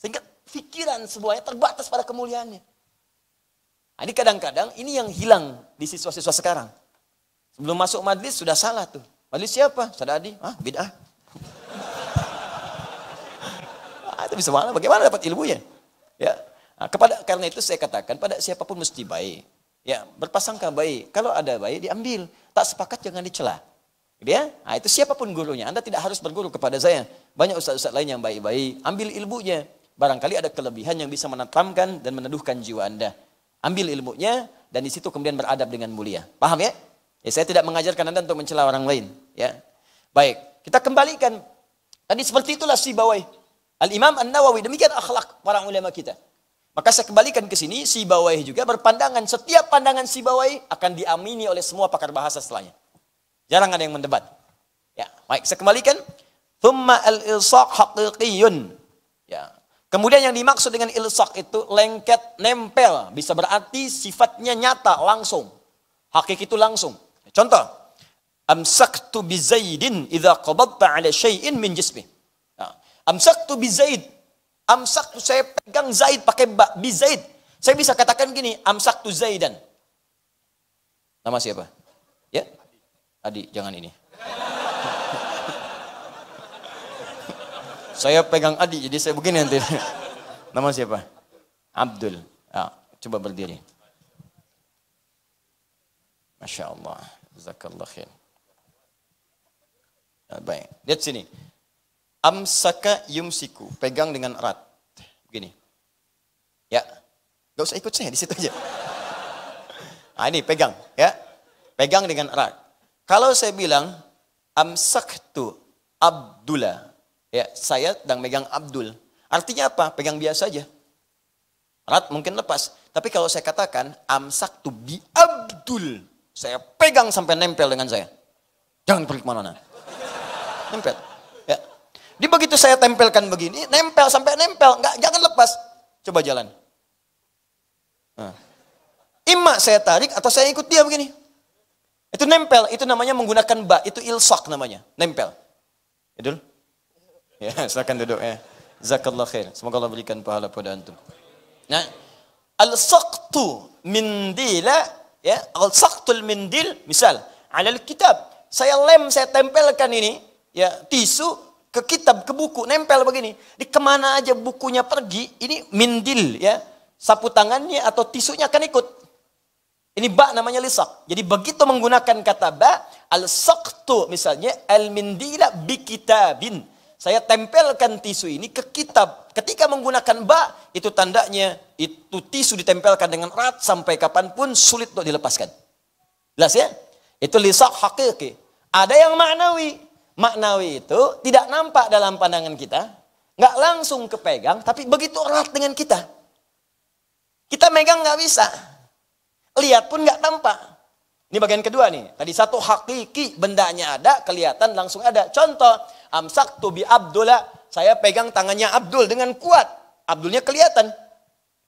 Sehingga fikiran semuanya terbatas pada kemuliaannya. Nah, ini kadang-kadang ini yang hilang di siswa-siswa sekarang. Sebelum masuk madlis sudah salah tuh. Madlis siapa? Saudara Adi? Ah, bid'ah. ah, itu bisa malah bagaimana dapat ilmunya? Ya. Nah, kepada karena itu saya katakan pada siapapun mesti baik. Ya, berpasangkan baik. Kalau ada baik diambil, tak sepakat jangan dicela. Gitu ya? Nah, itu siapapun gurunya. Anda tidak harus berguru kepada saya. Banyak ustaz-ustaz lain yang baik-baik. Ambil ilmunya barangkali ada kelebihan yang bisa menetamkan dan meneduhkan jiwa Anda. Ambil ilmunya dan di situ kemudian beradab dengan mulia. Paham ya? Ya saya tidak mengajarkan Anda untuk mencela orang lain, ya. Baik, kita kembalikan. Tadi seperti itulah si bawai. Al-Imam An-Nawawi demikian akhlak para ulama kita. Maka saya kembalikan ke sini si bawai juga berpandangan setiap pandangan si bawai akan diamini oleh semua pakar bahasa setelahnya. Jarang ada yang mendebat. Ya, baik, saya kembalikan. Thumma al-ilsaq haqiqiyun Kemudian yang dimaksud dengan ilsak itu lengket, nempel. Bisa berarti sifatnya nyata, langsung. Hakik itu langsung. Contoh. Amsaktu bi Zaidin idha qabatta ala syai'in min jismi. Ya. Amsaktu bi Zaid. Amsaktu saya pegang Zaid pakai ba, bi Saya bisa katakan gini, amsaktu Zaidan. Nama siapa? Ya? Adi, jangan ini. Saya pegang Adi, jadi saya begini nanti. Nama siapa? Abdul. Ya, coba berdiri. Masya Allah. Zakallah khair. Ya, baik. Lihat sini. Amsaka yumsiku. Pegang dengan erat. Begini. Ya. Gak usah ikut saya, di situ aja. Nah, ini pegang. ya Pegang dengan erat. Kalau saya bilang, amsaktu Abdullah. Ya, saya sedang megang Abdul. Artinya apa? Pegang biasa aja. Rat mungkin lepas. Tapi kalau saya katakan amsak tu bi Abdul, saya pegang sampai nempel dengan saya. Jangan pergi kemana-mana. Nempel. Ya. Di begitu saya tempelkan begini, nempel sampai nempel, nggak jangan lepas. Coba jalan. Nah. Ima saya tarik atau saya ikut dia begini. Itu nempel, itu namanya menggunakan ba, itu ilsak namanya, nempel. Ya dulu. Ya, silakan duduk ya. Zakallah khair. Semoga Allah berikan pahala pada antum. Nah, al-saqtu mindil ya, al-saqtul mindil misal alal kitab. Saya lem, saya tempelkan ini ya tisu ke kitab, ke buku, nempel begini. Di kemana aja bukunya pergi, ini mindil ya. Sapu tangannya atau tisunya akan ikut. Ini ba namanya lisak. Jadi begitu menggunakan kata ba, al-saqtu misalnya, al-mindila bi kitabin. Saya tempelkan tisu ini ke kitab. Ketika menggunakan bak, itu tandanya itu tisu ditempelkan dengan erat sampai kapanpun sulit untuk dilepaskan. Jelas ya? Itu lisak hakiki. Ada yang maknawi. Maknawi itu tidak nampak dalam pandangan kita. Nggak langsung kepegang, tapi begitu erat dengan kita. Kita megang nggak bisa. Lihat pun nggak tampak. Ini bagian kedua nih. Tadi satu hakiki, bendanya ada, kelihatan langsung ada. Contoh, Amsak Tobi Abdullah. Saya pegang tangannya Abdul dengan kuat. Abdulnya kelihatan.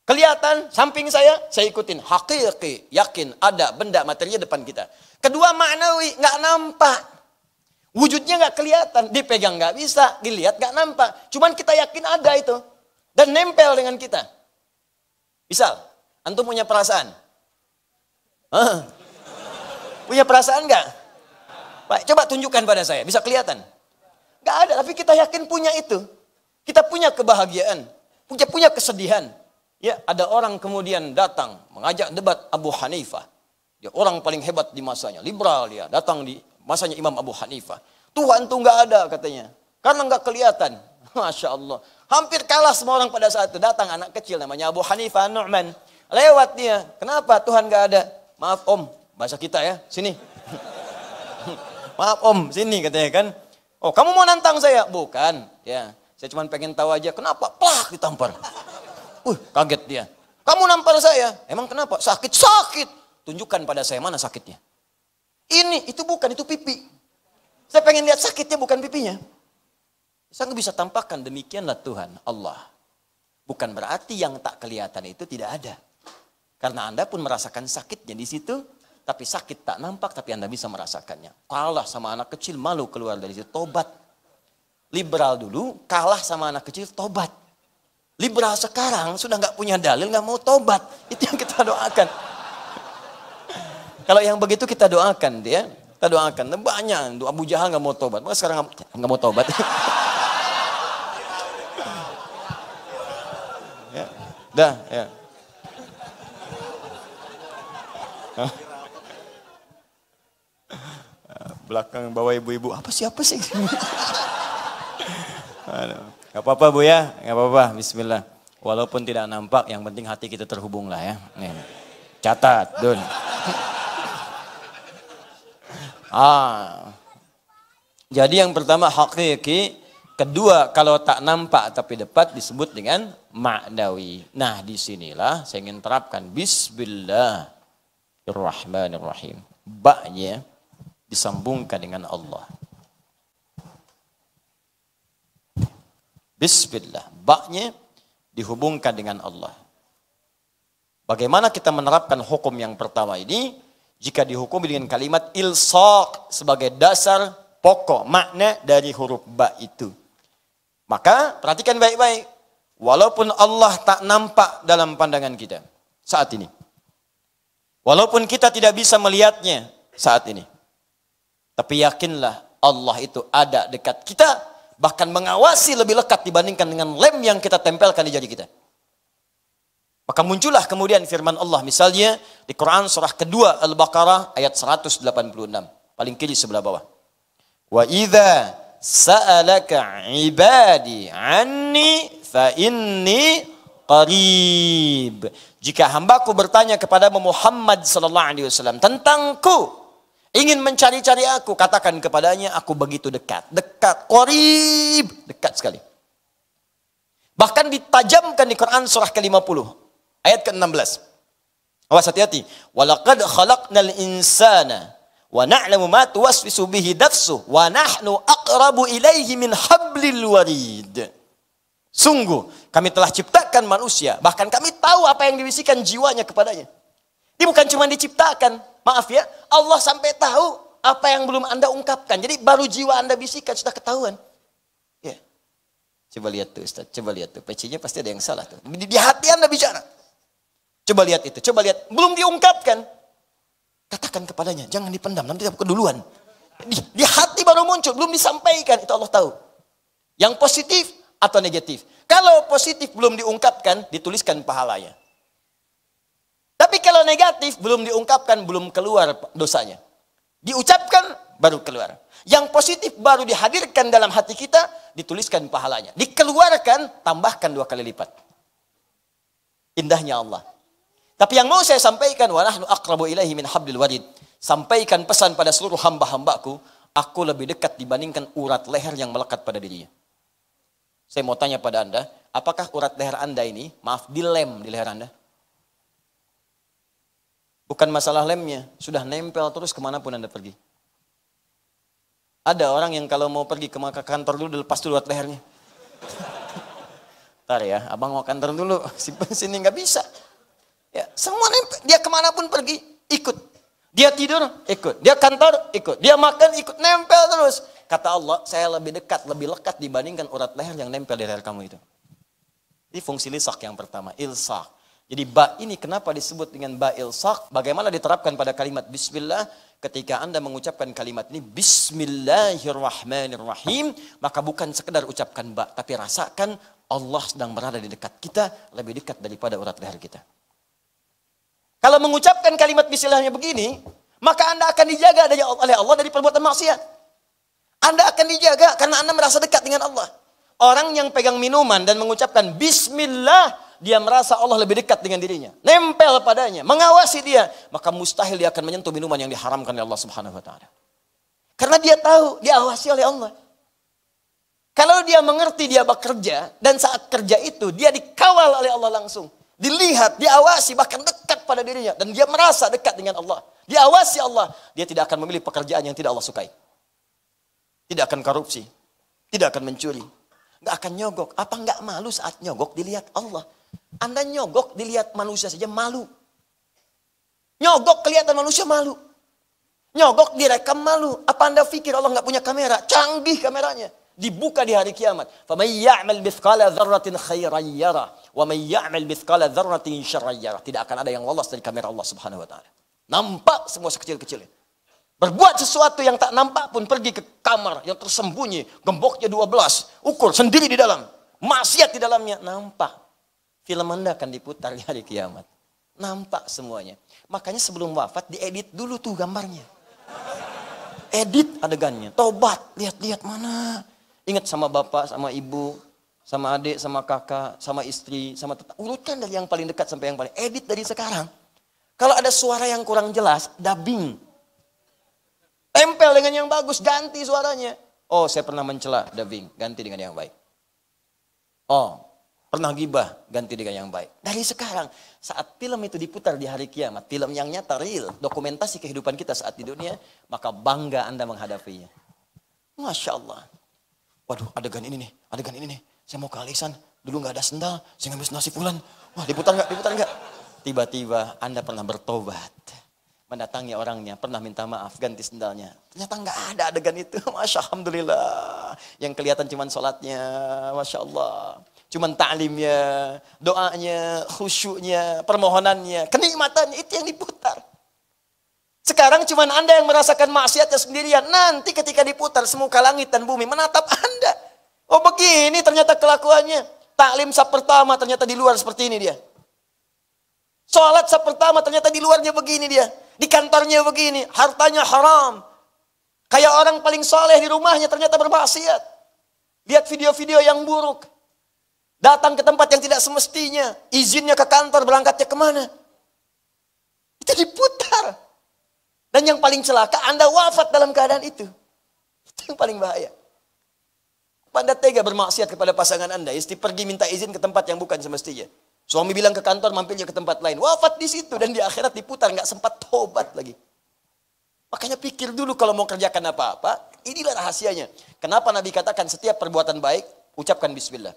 Kelihatan samping saya, saya ikutin. Hakiki, yakin ada benda materinya depan kita. Kedua maknawi, nggak nampak. Wujudnya nggak kelihatan, dipegang nggak bisa, dilihat nggak nampak. Cuman kita yakin ada itu dan nempel dengan kita. Misal, antum punya perasaan, huh? punya perasaan nggak? Pak, coba tunjukkan pada saya, bisa kelihatan. Gak ada, tapi kita yakin punya itu. Kita punya kebahagiaan, punya punya kesedihan. Ya, ada orang kemudian datang mengajak debat Abu Hanifah. Dia orang paling hebat di masanya, liberal dia. Datang di masanya Imam Abu Hanifah. Tuhan tuh nggak ada katanya, karena nggak kelihatan. Masya Allah. Hampir kalah semua orang pada saat itu. Datang anak kecil namanya Abu Hanifah Nu'man. Lewat dia. Kenapa Tuhan nggak ada? Maaf om, bahasa kita ya, sini. Maaf om, sini katanya kan. Oh, kamu mau nantang saya? Bukan, ya. Saya cuma pengen tahu aja kenapa plak ditampar. Uh, kaget dia. Kamu nampar saya? Emang kenapa? Sakit, sakit. Tunjukkan pada saya mana sakitnya. Ini, itu bukan, itu pipi. Saya pengen lihat sakitnya bukan pipinya. Saya nggak bisa tampakkan demikianlah Tuhan Allah. Bukan berarti yang tak kelihatan itu tidak ada. Karena Anda pun merasakan sakitnya di situ tapi sakit tak nampak, tapi Anda bisa merasakannya. Kalah sama anak kecil, malu keluar dari situ, tobat. Liberal dulu, kalah sama anak kecil, tobat. Liberal sekarang sudah nggak punya dalil, nggak mau tobat. Itu yang kita doakan. Kalau yang begitu kita doakan dia, kita doakan. Banyak, Abu Jahal nggak mau tobat. Maka sekarang nggak mau tobat. ya, dah, ya. Huh? belakang bawa ibu-ibu apa sih apa sih nggak apa-apa bu ya nggak apa-apa Bismillah walaupun tidak nampak yang penting hati kita terhubung lah ya Nih. catat dun ah jadi yang pertama hakiki kedua kalau tak nampak tapi dapat disebut dengan ma'nawi nah disinilah saya ingin terapkan Bismillahirrahmanirrahim baknya disambungkan dengan Allah. Bismillah. Baknya dihubungkan dengan Allah. Bagaimana kita menerapkan hukum yang pertama ini? Jika dihukum dengan kalimat ilsaq sebagai dasar pokok makna dari huruf ba itu. Maka perhatikan baik-baik. Walaupun Allah tak nampak dalam pandangan kita saat ini. Walaupun kita tidak bisa melihatnya saat ini. Tapi yakinlah Allah itu ada dekat kita, bahkan mengawasi lebih lekat dibandingkan dengan lem yang kita tempelkan di jari kita. Maka muncullah kemudian firman Allah misalnya di Quran surah kedua Al-Baqarah ayat 186 paling kiri sebelah bawah. Wa idza sa'alaka ibadi anni fa inni qarib. Jika hambaku bertanya kepada Muhammad sallallahu alaihi wasallam tentangku, ingin mencari-cari aku, katakan kepadanya, aku begitu dekat, dekat, korib, dekat sekali. Bahkan ditajamkan di Quran surah ke-50, ayat ke-16. Awas hati-hati. Walaqad khalaqnal insana wa na'lamu ma tuwaswisu bihi nafsu wa nahnu aqrabu ilaihi min hablil warid. Sungguh, kami telah ciptakan manusia, bahkan kami tahu apa yang diwisikan jiwanya kepadanya. ini bukan cuma diciptakan, Maaf ya, Allah sampai tahu apa yang belum Anda ungkapkan. Jadi baru jiwa Anda bisikan sudah ketahuan. Ya. Coba lihat tuh Ustaz, coba lihat tuh. Pecinya pasti ada yang salah tuh. Di, di hati Anda bicara. Coba lihat itu, coba lihat. Belum diungkapkan. Katakan kepadanya, jangan dipendam, nanti aku keduluan. Di, di hati baru muncul, belum disampaikan, itu Allah tahu. Yang positif atau negatif. Kalau positif belum diungkapkan, dituliskan pahalanya. Tapi kalau negatif belum diungkapkan, belum keluar dosanya. Diucapkan baru keluar. Yang positif baru dihadirkan dalam hati kita, dituliskan pahalanya. Dikeluarkan, tambahkan dua kali lipat. Indahnya Allah. Tapi yang mau saya sampaikan, وَنَحْنُ أَقْرَبُ إِلَيْهِ مِنْ min hablil warid. Sampaikan pesan pada seluruh hamba-hambaku, aku lebih dekat dibandingkan urat leher yang melekat pada dirinya. Saya mau tanya pada Anda, apakah urat leher Anda ini, maaf, dilem di leher Anda? Bukan masalah lemnya, sudah nempel terus kemanapun Anda pergi. Ada orang yang kalau mau pergi ke kantor dulu, lepas dulu buat lehernya. Ntar ya, abang mau kantor dulu, simpan sini nggak bisa. Ya, semua nempel, dia kemanapun pergi, ikut. Dia tidur, ikut. Dia kantor, ikut. Dia makan, ikut. Nempel terus. Kata Allah, saya lebih dekat, lebih lekat dibandingkan urat leher yang nempel di leher kamu itu. Ini fungsi lisak yang pertama, ilsak. Jadi ba ini kenapa disebut dengan ba ilsaq? Bagaimana diterapkan pada kalimat bismillah? Ketika Anda mengucapkan kalimat ini bismillahirrahmanirrahim, maka bukan sekedar ucapkan ba, tapi rasakan Allah sedang berada di dekat kita, lebih dekat daripada urat leher kita. Kalau mengucapkan kalimat bismillahnya begini, maka Anda akan dijaga oleh Allah dari perbuatan maksiat. Anda akan dijaga karena Anda merasa dekat dengan Allah. Orang yang pegang minuman dan mengucapkan bismillah dia merasa Allah lebih dekat dengan dirinya, nempel padanya, mengawasi dia, maka mustahil dia akan menyentuh minuman yang diharamkan oleh Allah Subhanahu wa taala. Karena dia tahu dia awasi oleh Allah. Kalau dia mengerti dia bekerja dan saat kerja itu dia dikawal oleh Allah langsung. Dilihat, diawasi bahkan dekat pada dirinya dan dia merasa dekat dengan Allah. Diawasi Allah, dia tidak akan memilih pekerjaan yang tidak Allah sukai. Tidak akan korupsi, tidak akan mencuri, nggak akan nyogok. Apa nggak malu saat nyogok dilihat Allah? Anda nyogok dilihat manusia saja malu. Nyogok kelihatan manusia malu. Nyogok direkam malu. Apa anda pikir Allah nggak punya kamera? Canggih kameranya. Dibuka di hari kiamat. Tidak akan ada yang lolos dari kamera Allah subhanahu wa ta'ala. Nampak semua sekecil-kecilnya. Berbuat sesuatu yang tak nampak pun pergi ke kamar yang tersembunyi. Gemboknya 12. Ukur sendiri di dalam. Maksiat di dalamnya. Nampak. Film Anda akan diputar di hari kiamat. Nampak semuanya. Makanya sebelum wafat diedit dulu tuh gambarnya. Edit adegannya. Tobat. Lihat-lihat mana. Ingat sama bapak, sama ibu, sama adik, sama kakak, sama istri, sama tetap. Urutkan dari yang paling dekat sampai yang paling. Edit dari sekarang. Kalau ada suara yang kurang jelas, dubbing Tempel dengan yang bagus, ganti suaranya. Oh, saya pernah mencela dubbing, ganti dengan yang baik. Oh, pernah gibah, ganti dengan yang baik. Dari sekarang, saat film itu diputar di hari kiamat, film yang nyata, real, dokumentasi kehidupan kita saat di dunia, maka bangga Anda menghadapinya. Masya Allah. Waduh, adegan ini nih, adegan ini nih. Saya mau ke Alisan, dulu gak ada sendal, saya ngambil nasi pulan. Wah, diputar gak, diputar gak? Tiba-tiba Anda pernah bertobat mendatangi orangnya, pernah minta maaf, ganti sendalnya. Ternyata nggak ada adegan itu, Masya Alhamdulillah. Yang kelihatan cuma sholatnya, Masya Allah. Cuma ta'limnya, doanya, khusyuknya, permohonannya, kenikmatannya, itu yang diputar. Sekarang cuma Anda yang merasakan maksiatnya sendirian. Nanti ketika diputar semuka langit dan bumi menatap Anda. Oh begini ternyata kelakuannya. Taklim sah pertama ternyata di luar seperti ini dia. Sholat sah pertama ternyata di luarnya begini dia. Di kantornya begini, hartanya haram. Kayak orang paling soleh di rumahnya ternyata bermaksiat. Lihat video-video yang buruk. Datang ke tempat yang tidak semestinya. Izinnya ke kantor, berangkatnya kemana? Itu diputar. Dan yang paling celaka, Anda wafat dalam keadaan itu. Itu yang paling bahaya. Anda tega bermaksiat kepada pasangan Anda, istri ya, pergi minta izin ke tempat yang bukan semestinya. Suami bilang ke kantor, mampirnya ke tempat lain. Wafat di situ dan di akhirat diputar, nggak sempat tobat lagi. Makanya pikir dulu kalau mau kerjakan apa-apa, inilah rahasianya. Kenapa Nabi katakan setiap perbuatan baik, ucapkan bismillah.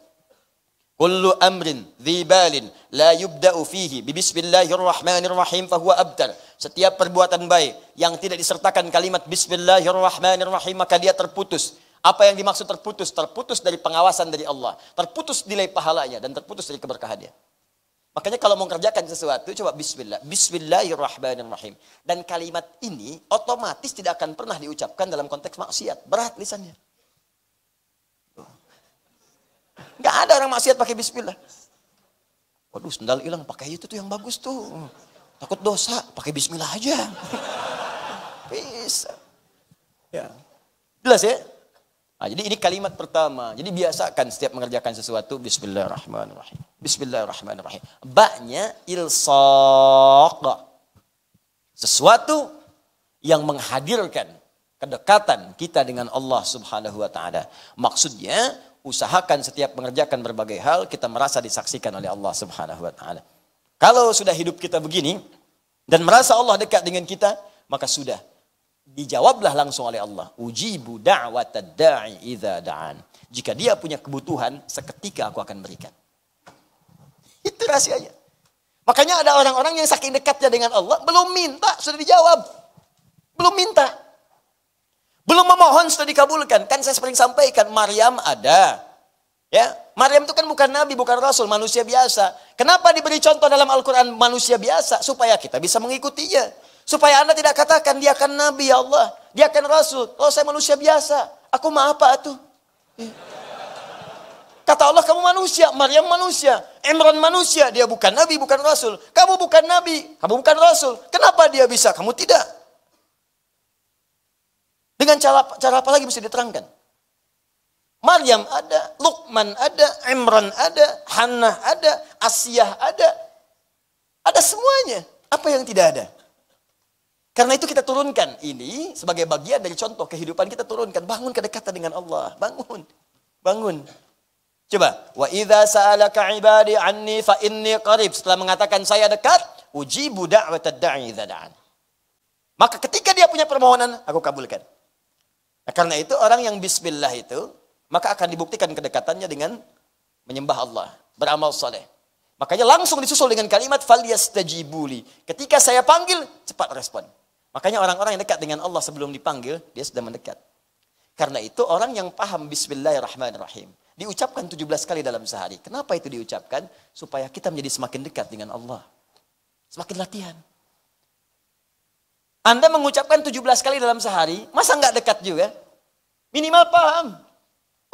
Kullu amrin dhibalin la yubda'u fihi bismillahirrahmanirrahim fahuwa abtar. Setiap perbuatan baik yang tidak disertakan kalimat bismillahirrahmanirrahim maka dia terputus. Apa yang dimaksud terputus? Terputus dari pengawasan dari Allah. Terputus nilai pahalanya dan terputus dari keberkahannya. Makanya kalau mau kerjakan sesuatu, coba bismillah. Bismillahirrahmanirrahim. Dan kalimat ini otomatis tidak akan pernah diucapkan dalam konteks maksiat. Berat lisannya. Gak ada orang maksiat pakai bismillah. Waduh sendal hilang, pakai itu tuh yang bagus tuh. Takut dosa, pakai bismillah aja. Bisa. Ya. Jelas ya? Nah, jadi ini kalimat pertama. Jadi biasakan setiap mengerjakan sesuatu Bismillahirrahmanirrahim. Bismillahirrahmanirrahim. Baknya ilsaq. Sesuatu yang menghadirkan kedekatan kita dengan Allah Subhanahu wa taala. Maksudnya usahakan setiap mengerjakan berbagai hal kita merasa disaksikan oleh Allah Subhanahu wa taala. Kalau sudah hidup kita begini dan merasa Allah dekat dengan kita, maka sudah Dijawablah langsung oleh Allah. Uji da'watad da'i idha da'an. Jika dia punya kebutuhan, seketika aku akan berikan. Itu rahasianya. Makanya ada orang-orang yang saking dekatnya dengan Allah, belum minta, sudah dijawab. Belum minta. Belum memohon, sudah dikabulkan. Kan saya sering sampaikan, Maryam ada. Ya, Maryam itu kan bukan nabi, bukan rasul, manusia biasa. Kenapa diberi contoh dalam Al-Quran manusia biasa? Supaya kita bisa mengikutinya. Supaya Anda tidak katakan dia akan nabi ya Allah, dia akan rasul. Oh saya manusia biasa, aku mah apa tuh? Kata Allah kamu manusia, Maryam manusia, Imran manusia, dia bukan nabi, bukan rasul. Kamu bukan nabi, kamu bukan rasul. Kenapa dia bisa, kamu tidak? Dengan cara cara apa lagi bisa diterangkan? Maryam ada, Luqman ada, Imran ada, Hannah ada, Asiyah ada. Ada semuanya. Apa yang tidak ada? Karena itu kita turunkan ini sebagai bagian dari contoh kehidupan kita turunkan. Bangun kedekatan dengan Allah. Bangun. Bangun. Coba. Wa idha sa'alaka ibadi anni fa inni qarib. Setelah mengatakan saya dekat. uji budak da'watad da'i da'an. Maka ketika dia punya permohonan, aku kabulkan. Nah, karena itu orang yang bismillah itu, maka akan dibuktikan kedekatannya dengan menyembah Allah. Beramal soleh. Makanya langsung disusul dengan kalimat, buli Ketika saya panggil, cepat respon. Makanya orang-orang yang dekat dengan Allah sebelum dipanggil, dia sudah mendekat. Karena itu orang yang paham Bismillahirrahmanirrahim. Diucapkan 17 kali dalam sehari. Kenapa itu diucapkan? Supaya kita menjadi semakin dekat dengan Allah. Semakin latihan. Anda mengucapkan 17 kali dalam sehari, masa nggak dekat juga? Minimal paham.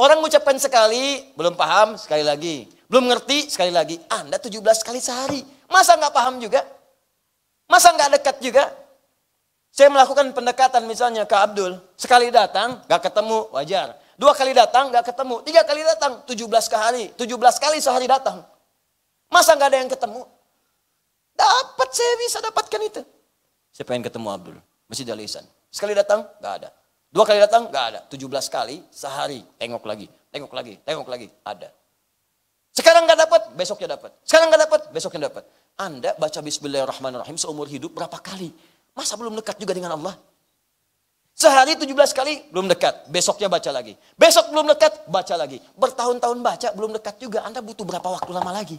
Orang mengucapkan sekali, belum paham, sekali lagi. Belum ngerti, sekali lagi. Anda 17 kali sehari. Masa nggak paham juga? Masa nggak dekat juga? Saya melakukan pendekatan misalnya ke Abdul. Sekali datang, gak ketemu, wajar. Dua kali datang, gak ketemu. Tiga kali datang, 17 kali. 17 kali sehari datang. Masa gak ada yang ketemu? Dapat saya bisa dapatkan itu. Saya pengen ketemu Abdul. Masih ada lisan. Sekali datang, gak ada. Dua kali datang, gak ada. 17 kali sehari. Tengok lagi, tengok lagi, tengok lagi. Ada. Sekarang gak dapat, besoknya dapat. Sekarang gak dapat, besoknya dapat. Anda baca Bismillahirrahmanirrahim seumur hidup berapa kali? Masa belum dekat juga dengan Allah? Sehari 17 kali belum dekat, besoknya baca lagi. Besok belum dekat, baca lagi. Bertahun-tahun baca belum dekat juga, Anda butuh berapa waktu lama lagi?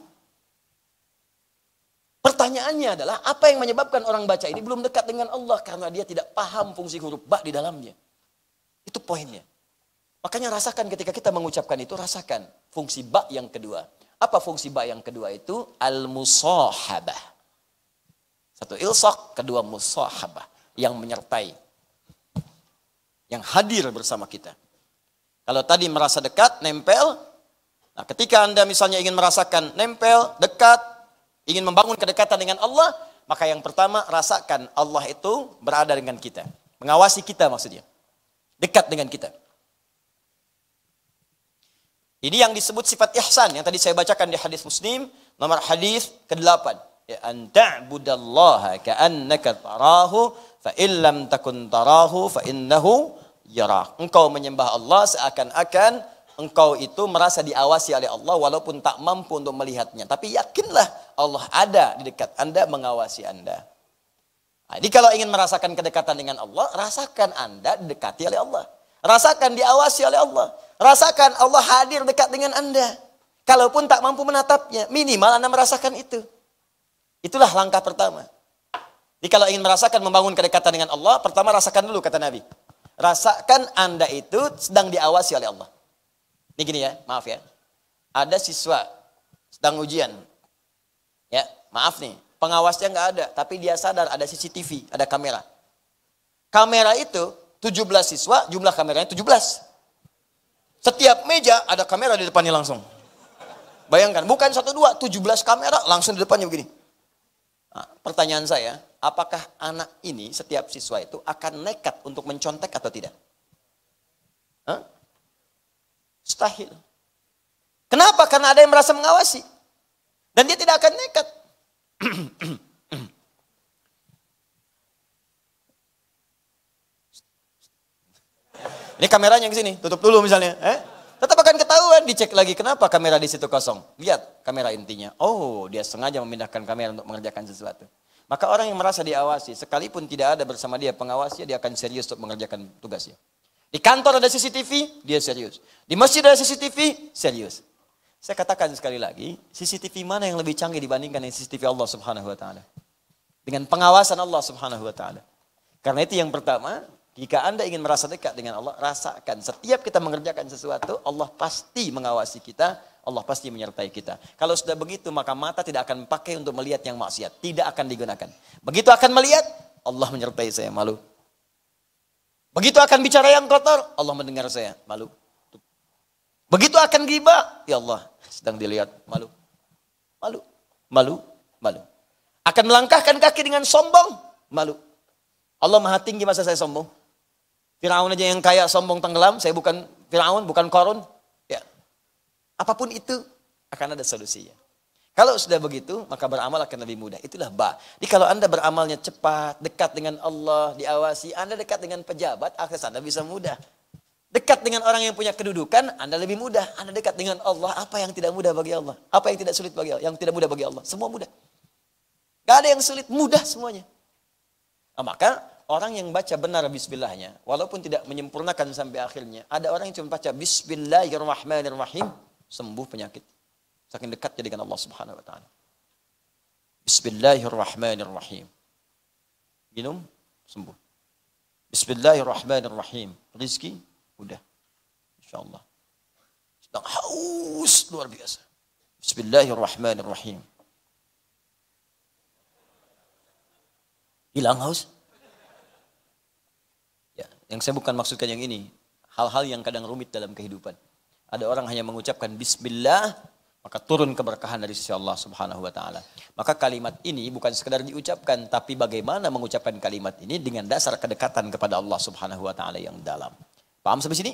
Pertanyaannya adalah apa yang menyebabkan orang baca ini belum dekat dengan Allah karena dia tidak paham fungsi huruf ba di dalamnya. Itu poinnya. Makanya rasakan ketika kita mengucapkan itu rasakan fungsi ba yang kedua. Apa fungsi ba yang kedua itu? Al-musahabah. Satu ilsaq, kedua musahabah yang menyertai. Yang hadir bersama kita. Kalau tadi merasa dekat, nempel. Nah, ketika Anda misalnya ingin merasakan nempel, dekat, ingin membangun kedekatan dengan Allah, maka yang pertama rasakan Allah itu berada dengan kita. Mengawasi kita maksudnya. Dekat dengan kita. Ini yang disebut sifat ihsan yang tadi saya bacakan di hadis Muslim nomor hadis ke-8. Ya, an ta'budallaha ka'annaka tarahu fa illam takun tarahu fa innahu yarak. Engkau menyembah Allah seakan-akan engkau itu merasa diawasi oleh Allah walaupun tak mampu untuk melihatnya. Tapi yakinlah Allah ada di dekat Anda mengawasi Anda. Jadi nah, kalau ingin merasakan kedekatan dengan Allah, rasakan Anda didekati oleh Allah. Rasakan diawasi oleh Allah. Rasakan Allah hadir dekat dengan Anda. Kalaupun tak mampu menatapnya, minimal Anda merasakan itu. Itulah langkah pertama. Jadi kalau ingin merasakan membangun kedekatan dengan Allah, pertama rasakan dulu kata Nabi. Rasakan Anda itu sedang diawasi oleh Allah. Ini gini ya, maaf ya. Ada siswa sedang ujian. Ya, maaf nih. Pengawasnya nggak ada, tapi dia sadar ada CCTV, ada kamera. Kamera itu 17 siswa, jumlah kameranya 17. Setiap meja ada kamera di depannya langsung. Bayangkan, bukan satu dua, 17 kamera langsung di depannya begini. Ah, pertanyaan saya, apakah anak ini setiap siswa itu akan nekat untuk mencontek atau tidak? Hah? Stahil. Kenapa? Karena ada yang merasa mengawasi. Dan dia tidak akan nekat. Ini kameranya ke sini, tutup dulu misalnya. Eh? Tetap akan ketahuan, dicek lagi kenapa kamera di situ kosong. Lihat kamera intinya. Oh, dia sengaja memindahkan kamera untuk mengerjakan sesuatu. Maka orang yang merasa diawasi, sekalipun tidak ada bersama dia pengawasnya, dia akan serius untuk mengerjakan tugasnya. Di kantor ada CCTV, dia serius. Di masjid ada CCTV, serius. Saya katakan sekali lagi, CCTV mana yang lebih canggih dibandingkan dengan CCTV Allah Subhanahu wa taala? Dengan pengawasan Allah Subhanahu wa taala. Karena itu yang pertama, jika Anda ingin merasa dekat dengan Allah, rasakan. Setiap kita mengerjakan sesuatu, Allah pasti mengawasi kita, Allah pasti menyertai kita. Kalau sudah begitu, maka mata tidak akan pakai untuk melihat yang maksiat. Tidak akan digunakan. Begitu akan melihat, Allah menyertai saya, malu. Begitu akan bicara yang kotor, Allah mendengar saya, malu. Begitu akan gibah ya Allah, sedang dilihat, malu. Malu, malu, malu. Akan melangkahkan kaki dengan sombong, malu. Allah maha tinggi masa saya sombong. Firaun aja yang kaya sombong tenggelam, saya bukan Firaun, bukan Korun. Ya. Apapun itu akan ada solusinya. Kalau sudah begitu, maka beramal akan lebih mudah. Itulah ba. Jadi kalau Anda beramalnya cepat, dekat dengan Allah, diawasi, Anda dekat dengan pejabat, akses Anda bisa mudah. Dekat dengan orang yang punya kedudukan, Anda lebih mudah. Anda dekat dengan Allah, apa yang tidak mudah bagi Allah? Apa yang tidak sulit bagi Allah? Yang tidak mudah bagi Allah, semua mudah. Gak ada yang sulit, mudah semuanya. Nah, maka Orang yang baca benar bismillahnya, walaupun tidak menyempurnakan sampai akhirnya, ada orang yang cuma baca bismillahirrahmanirrahim, sembuh penyakit. Saking dekatnya dengan Allah Subhanahu wa taala. Bismillahirrahmanirrahim. Minum, sembuh. Bismillahirrahmanirrahim. Rizki, udah. InsyaAllah. Sedang haus luar biasa. Bismillahirrahmanirrahim. Hilang haus? Yang saya bukan maksudkan yang ini. Hal-hal yang kadang rumit dalam kehidupan. Ada orang hanya mengucapkan bismillah, maka turun keberkahan dari sisi Allah Subhanahu wa taala. Maka kalimat ini bukan sekedar diucapkan, tapi bagaimana mengucapkan kalimat ini dengan dasar kedekatan kepada Allah Subhanahu wa taala yang dalam. Paham sampai sini?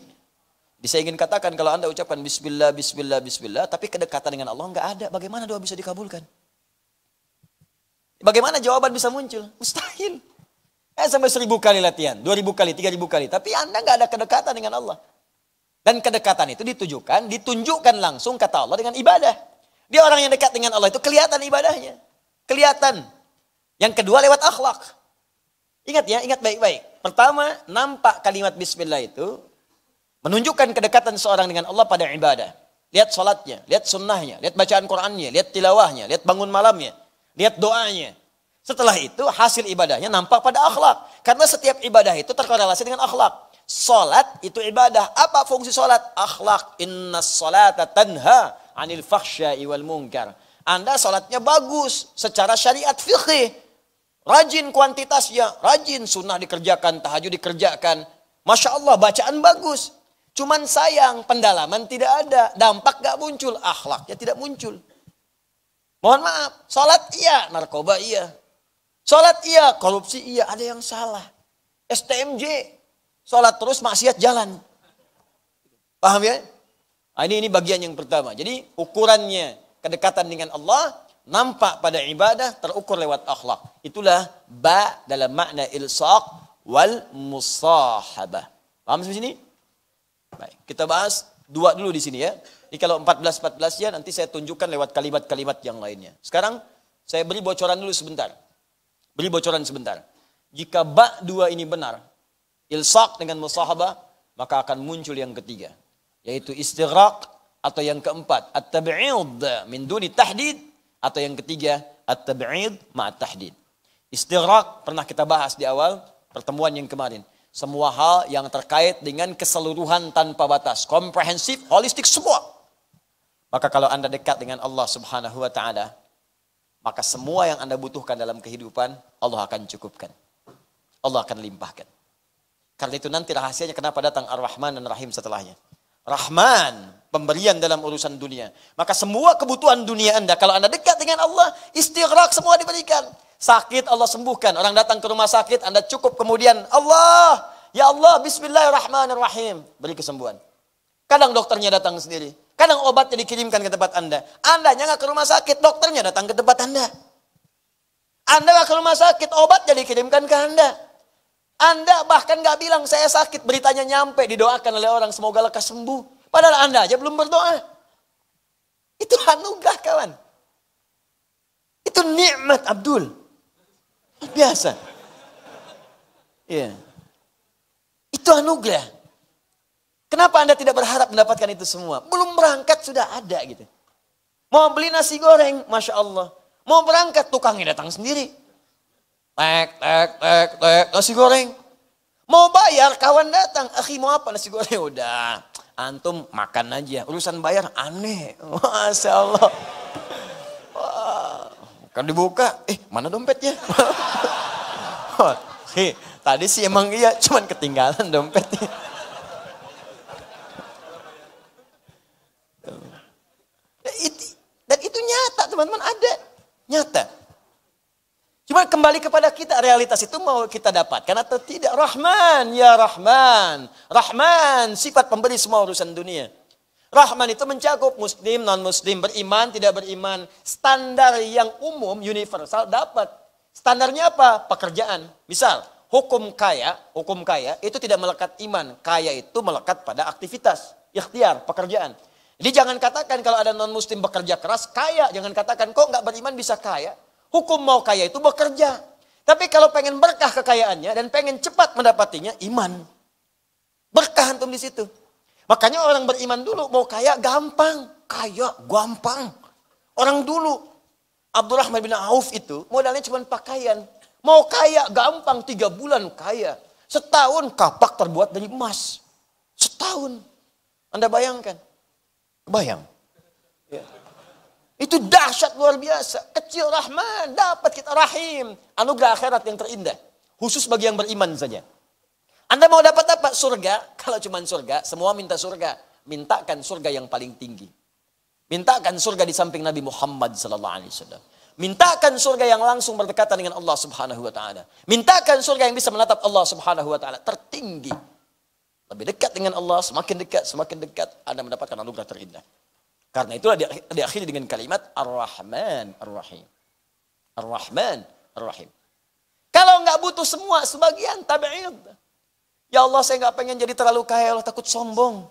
Jadi saya ingin katakan kalau Anda ucapkan bismillah bismillah bismillah tapi kedekatan dengan Allah nggak ada, bagaimana doa bisa dikabulkan? Bagaimana jawaban bisa muncul? Mustahil. Eh sampai seribu kali latihan, dua ribu kali, tiga ribu kali. Tapi Anda nggak ada kedekatan dengan Allah. Dan kedekatan itu ditujukan, ditunjukkan langsung kata Allah dengan ibadah. Dia orang yang dekat dengan Allah itu kelihatan ibadahnya. Kelihatan. Yang kedua lewat akhlak. Ingat ya, ingat baik-baik. Pertama, nampak kalimat bismillah itu menunjukkan kedekatan seorang dengan Allah pada ibadah. Lihat sholatnya, lihat sunnahnya, lihat bacaan Qur'annya, lihat tilawahnya, lihat bangun malamnya, lihat doanya, setelah itu hasil ibadahnya nampak pada akhlak. Karena setiap ibadah itu terkorelasi dengan akhlak. Salat itu ibadah. Apa fungsi salat? Akhlak. Inna salata tanha anil fahsyai wal mungkar. Anda salatnya bagus secara syariat fikih. Rajin kuantitasnya, rajin sunnah dikerjakan, tahajud dikerjakan. Masya Allah bacaan bagus. Cuman sayang pendalaman tidak ada, dampak gak muncul, akhlaknya tidak muncul. Mohon maaf, salat iya, narkoba iya, Sholat iya, korupsi iya, ada yang salah. STMJ, sholat terus maksiat jalan. Paham ya? Nah, ini ini bagian yang pertama. Jadi ukurannya kedekatan dengan Allah nampak pada ibadah terukur lewat akhlak. Itulah ba dalam makna ilsaq wal musahabah. Paham sampai sini? Baik, kita bahas dua dulu di sini ya. Ini kalau 14 14 ya nanti saya tunjukkan lewat kalimat-kalimat yang lainnya. Sekarang saya beri bocoran dulu sebentar. Beri bocoran sebentar. Jika bak dua ini benar, ilsaq dengan musahabah, maka akan muncul yang ketiga. Yaitu istirahat atau yang keempat, at-tab'id min duni tahdid. Atau yang ketiga, at-tab'id ma'at tahdid. Istirahat pernah kita bahas di awal pertemuan yang kemarin. Semua hal yang terkait dengan keseluruhan tanpa batas. Komprehensif, holistik semua. Maka kalau Anda dekat dengan Allah subhanahu wa ta'ala, maka semua yang Anda butuhkan dalam kehidupan Allah akan cukupkan. Allah akan limpahkan. Karena itu nanti rahasianya kenapa datang Ar-Rahman dan Rahim setelahnya. Rahman, pemberian dalam urusan dunia. Maka semua kebutuhan dunia Anda, kalau Anda dekat dengan Allah, istighraq semua diberikan. Sakit Allah sembuhkan. Orang datang ke rumah sakit, Anda cukup kemudian, Allah, ya Allah, Bismillahirrahmanirrahim. Beri kesembuhan. Kadang dokternya datang sendiri. Kadang obatnya dikirimkan ke tempat Anda. anda nggak ke rumah sakit, dokternya datang ke tempat Anda. Anda nggak ke rumah sakit, obatnya dikirimkan ke Anda. Anda bahkan nggak bilang saya sakit, beritanya nyampe, didoakan oleh orang semoga lekas sembuh. Padahal Anda aja belum berdoa. Itu anugerah kawan. Itu nikmat Abdul. Biasa. Iya. Yeah. Itu anugerah. Kenapa Anda tidak berharap mendapatkan itu semua? Belum berangkat sudah ada gitu. Mau beli nasi goreng, Masya Allah. Mau berangkat, tukangnya datang sendiri. Tek, tek, tek, tek, nasi goreng. Mau bayar, kawan datang. Akhi mau apa nasi goreng? Udah, antum makan aja. Urusan bayar aneh. Masya Allah. Wah, kan dibuka, eh mana dompetnya? Hei, tadi sih emang iya, cuman ketinggalan dompetnya. teman-teman ada. Nyata. Cuma kembali kepada kita realitas itu mau kita dapatkan atau tidak. Rahman ya Rahman. Rahman sifat pemberi semua urusan dunia. Rahman itu mencakup muslim, non-muslim, beriman, tidak beriman. Standar yang umum, universal dapat. Standarnya apa? Pekerjaan. Misal, hukum kaya, hukum kaya itu tidak melekat iman. Kaya itu melekat pada aktivitas, ikhtiar, pekerjaan. Jadi jangan katakan kalau ada non muslim bekerja keras kaya, jangan katakan kok nggak beriman bisa kaya. Hukum mau kaya itu bekerja. Tapi kalau pengen berkah kekayaannya dan pengen cepat mendapatinya, iman. Berkah antum di situ. Makanya orang beriman dulu mau kaya gampang, kaya gampang. Orang dulu Abdurrahman bin Auf itu modalnya cuma pakaian. Mau kaya gampang tiga bulan kaya. Setahun kapak terbuat dari emas. Setahun. Anda bayangkan. Bayang. Ya. Itu dahsyat luar biasa. Kecil rahman, dapat kita rahim. Anugerah akhirat yang terindah. Khusus bagi yang beriman saja. Anda mau dapat apa? Surga. Kalau cuma surga, semua minta surga. Mintakan surga yang paling tinggi. Mintakan surga di samping Nabi Muhammad sallallahu alaihi wasallam. Mintakan surga yang langsung berdekatan dengan Allah Subhanahu wa taala. Mintakan surga yang bisa menatap Allah Subhanahu wa taala tertinggi lebih dekat dengan Allah, semakin dekat, semakin dekat Anda mendapatkan anugerah terindah. Karena itulah diakhiri dengan kalimat Ar-Rahman Ar-Rahim. Ar-Rahman Ar-Rahim. Kalau nggak butuh semua, sebagian tabi'id. Ya Allah, saya nggak pengen jadi terlalu kaya, Allah takut sombong.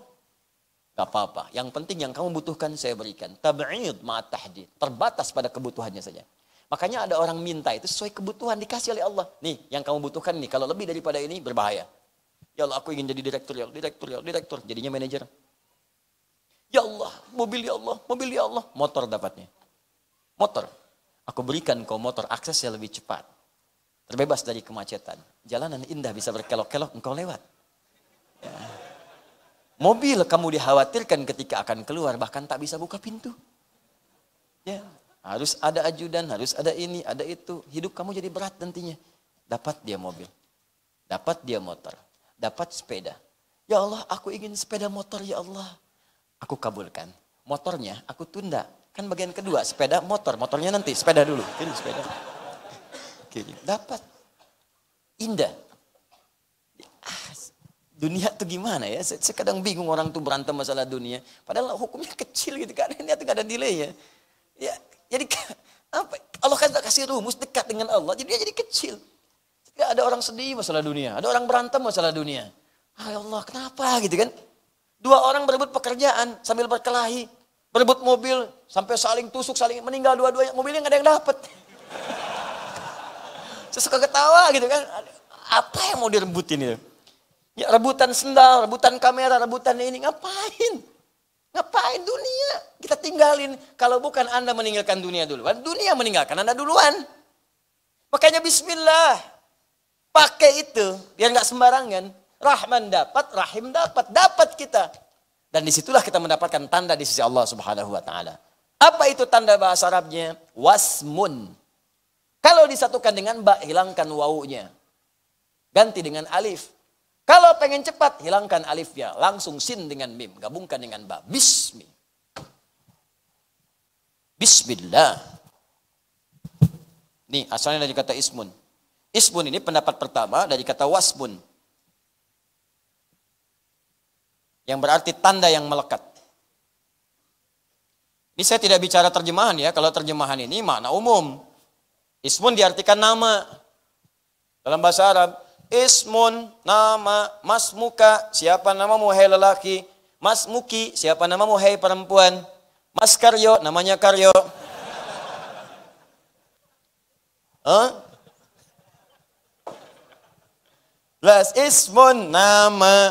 Gak apa-apa. Yang penting yang kamu butuhkan saya berikan. Tabi'id ma'at Terbatas pada kebutuhannya saja. Makanya ada orang minta itu sesuai kebutuhan dikasih oleh Allah. Nih, yang kamu butuhkan nih. Kalau lebih daripada ini berbahaya. Ya Allah aku ingin jadi direktur ya Allah, direktur ya Allah, direktur. Jadinya manajer. Ya Allah, mobil ya Allah, mobil ya Allah. Motor dapatnya. Motor. Aku berikan kau motor, aksesnya lebih cepat. Terbebas dari kemacetan. Jalanan indah bisa berkelok-kelok, engkau lewat. Ya. Mobil kamu dikhawatirkan ketika akan keluar, bahkan tak bisa buka pintu. Ya, harus ada ajudan, harus ada ini, ada itu. Hidup kamu jadi berat nantinya. Dapat dia mobil, dapat dia motor, dapat sepeda. Ya Allah, aku ingin sepeda motor ya Allah. Aku kabulkan. Motornya aku tunda. Kan bagian kedua, sepeda motor. Motornya nanti, sepeda dulu. Ini sepeda. ini gitu. Dapat. Indah. Ah, dunia tuh gimana ya? Saya, kadang bingung orang tuh berantem masalah dunia. Padahal hukumnya kecil gitu kan. Ini tuh gak ada nilai ya. ya jadi apa? Allah kan kasih rumus dekat dengan Allah. Jadi dia jadi kecil. Ya ada orang sedih masalah dunia, ada orang berantem masalah dunia. Ah ya Allah, kenapa gitu kan? Dua orang berebut pekerjaan sambil berkelahi, berebut mobil sampai saling tusuk, saling meninggal dua-duanya, mobilnya nggak ada yang dapat. suka ketawa gitu kan. Apa yang mau direbutin itu? Ya rebutan sendal, rebutan kamera, rebutan ini ngapain? Ngapain dunia? Kita tinggalin kalau bukan Anda meninggalkan dunia duluan, dunia meninggalkan Anda duluan. Makanya bismillah, pakai itu biar nggak sembarangan. Rahman dapat, Rahim dapat, dapat kita. Dan disitulah kita mendapatkan tanda di sisi Allah Subhanahu Wa Taala. Apa itu tanda bahasa Arabnya? Wasmun. Kalau disatukan dengan ba, hilangkan wawunya. Ganti dengan alif. Kalau pengen cepat, hilangkan alifnya. Langsung sin dengan mim. Gabungkan dengan ba. Bismi. Bismillah. Nih, asalnya dari kata ismun. Ismun ini pendapat pertama dari kata wasbun. Yang berarti tanda yang melekat. Ini saya tidak bicara terjemahan ya. Kalau terjemahan ini makna umum. Ismun diartikan nama. Dalam bahasa Arab. Ismun, nama, masmuka, siapa namamu hai lelaki. Masmuki, siapa namamu hai perempuan. Mas Karyo, namanya Karyo. Huh? Las ismun nama.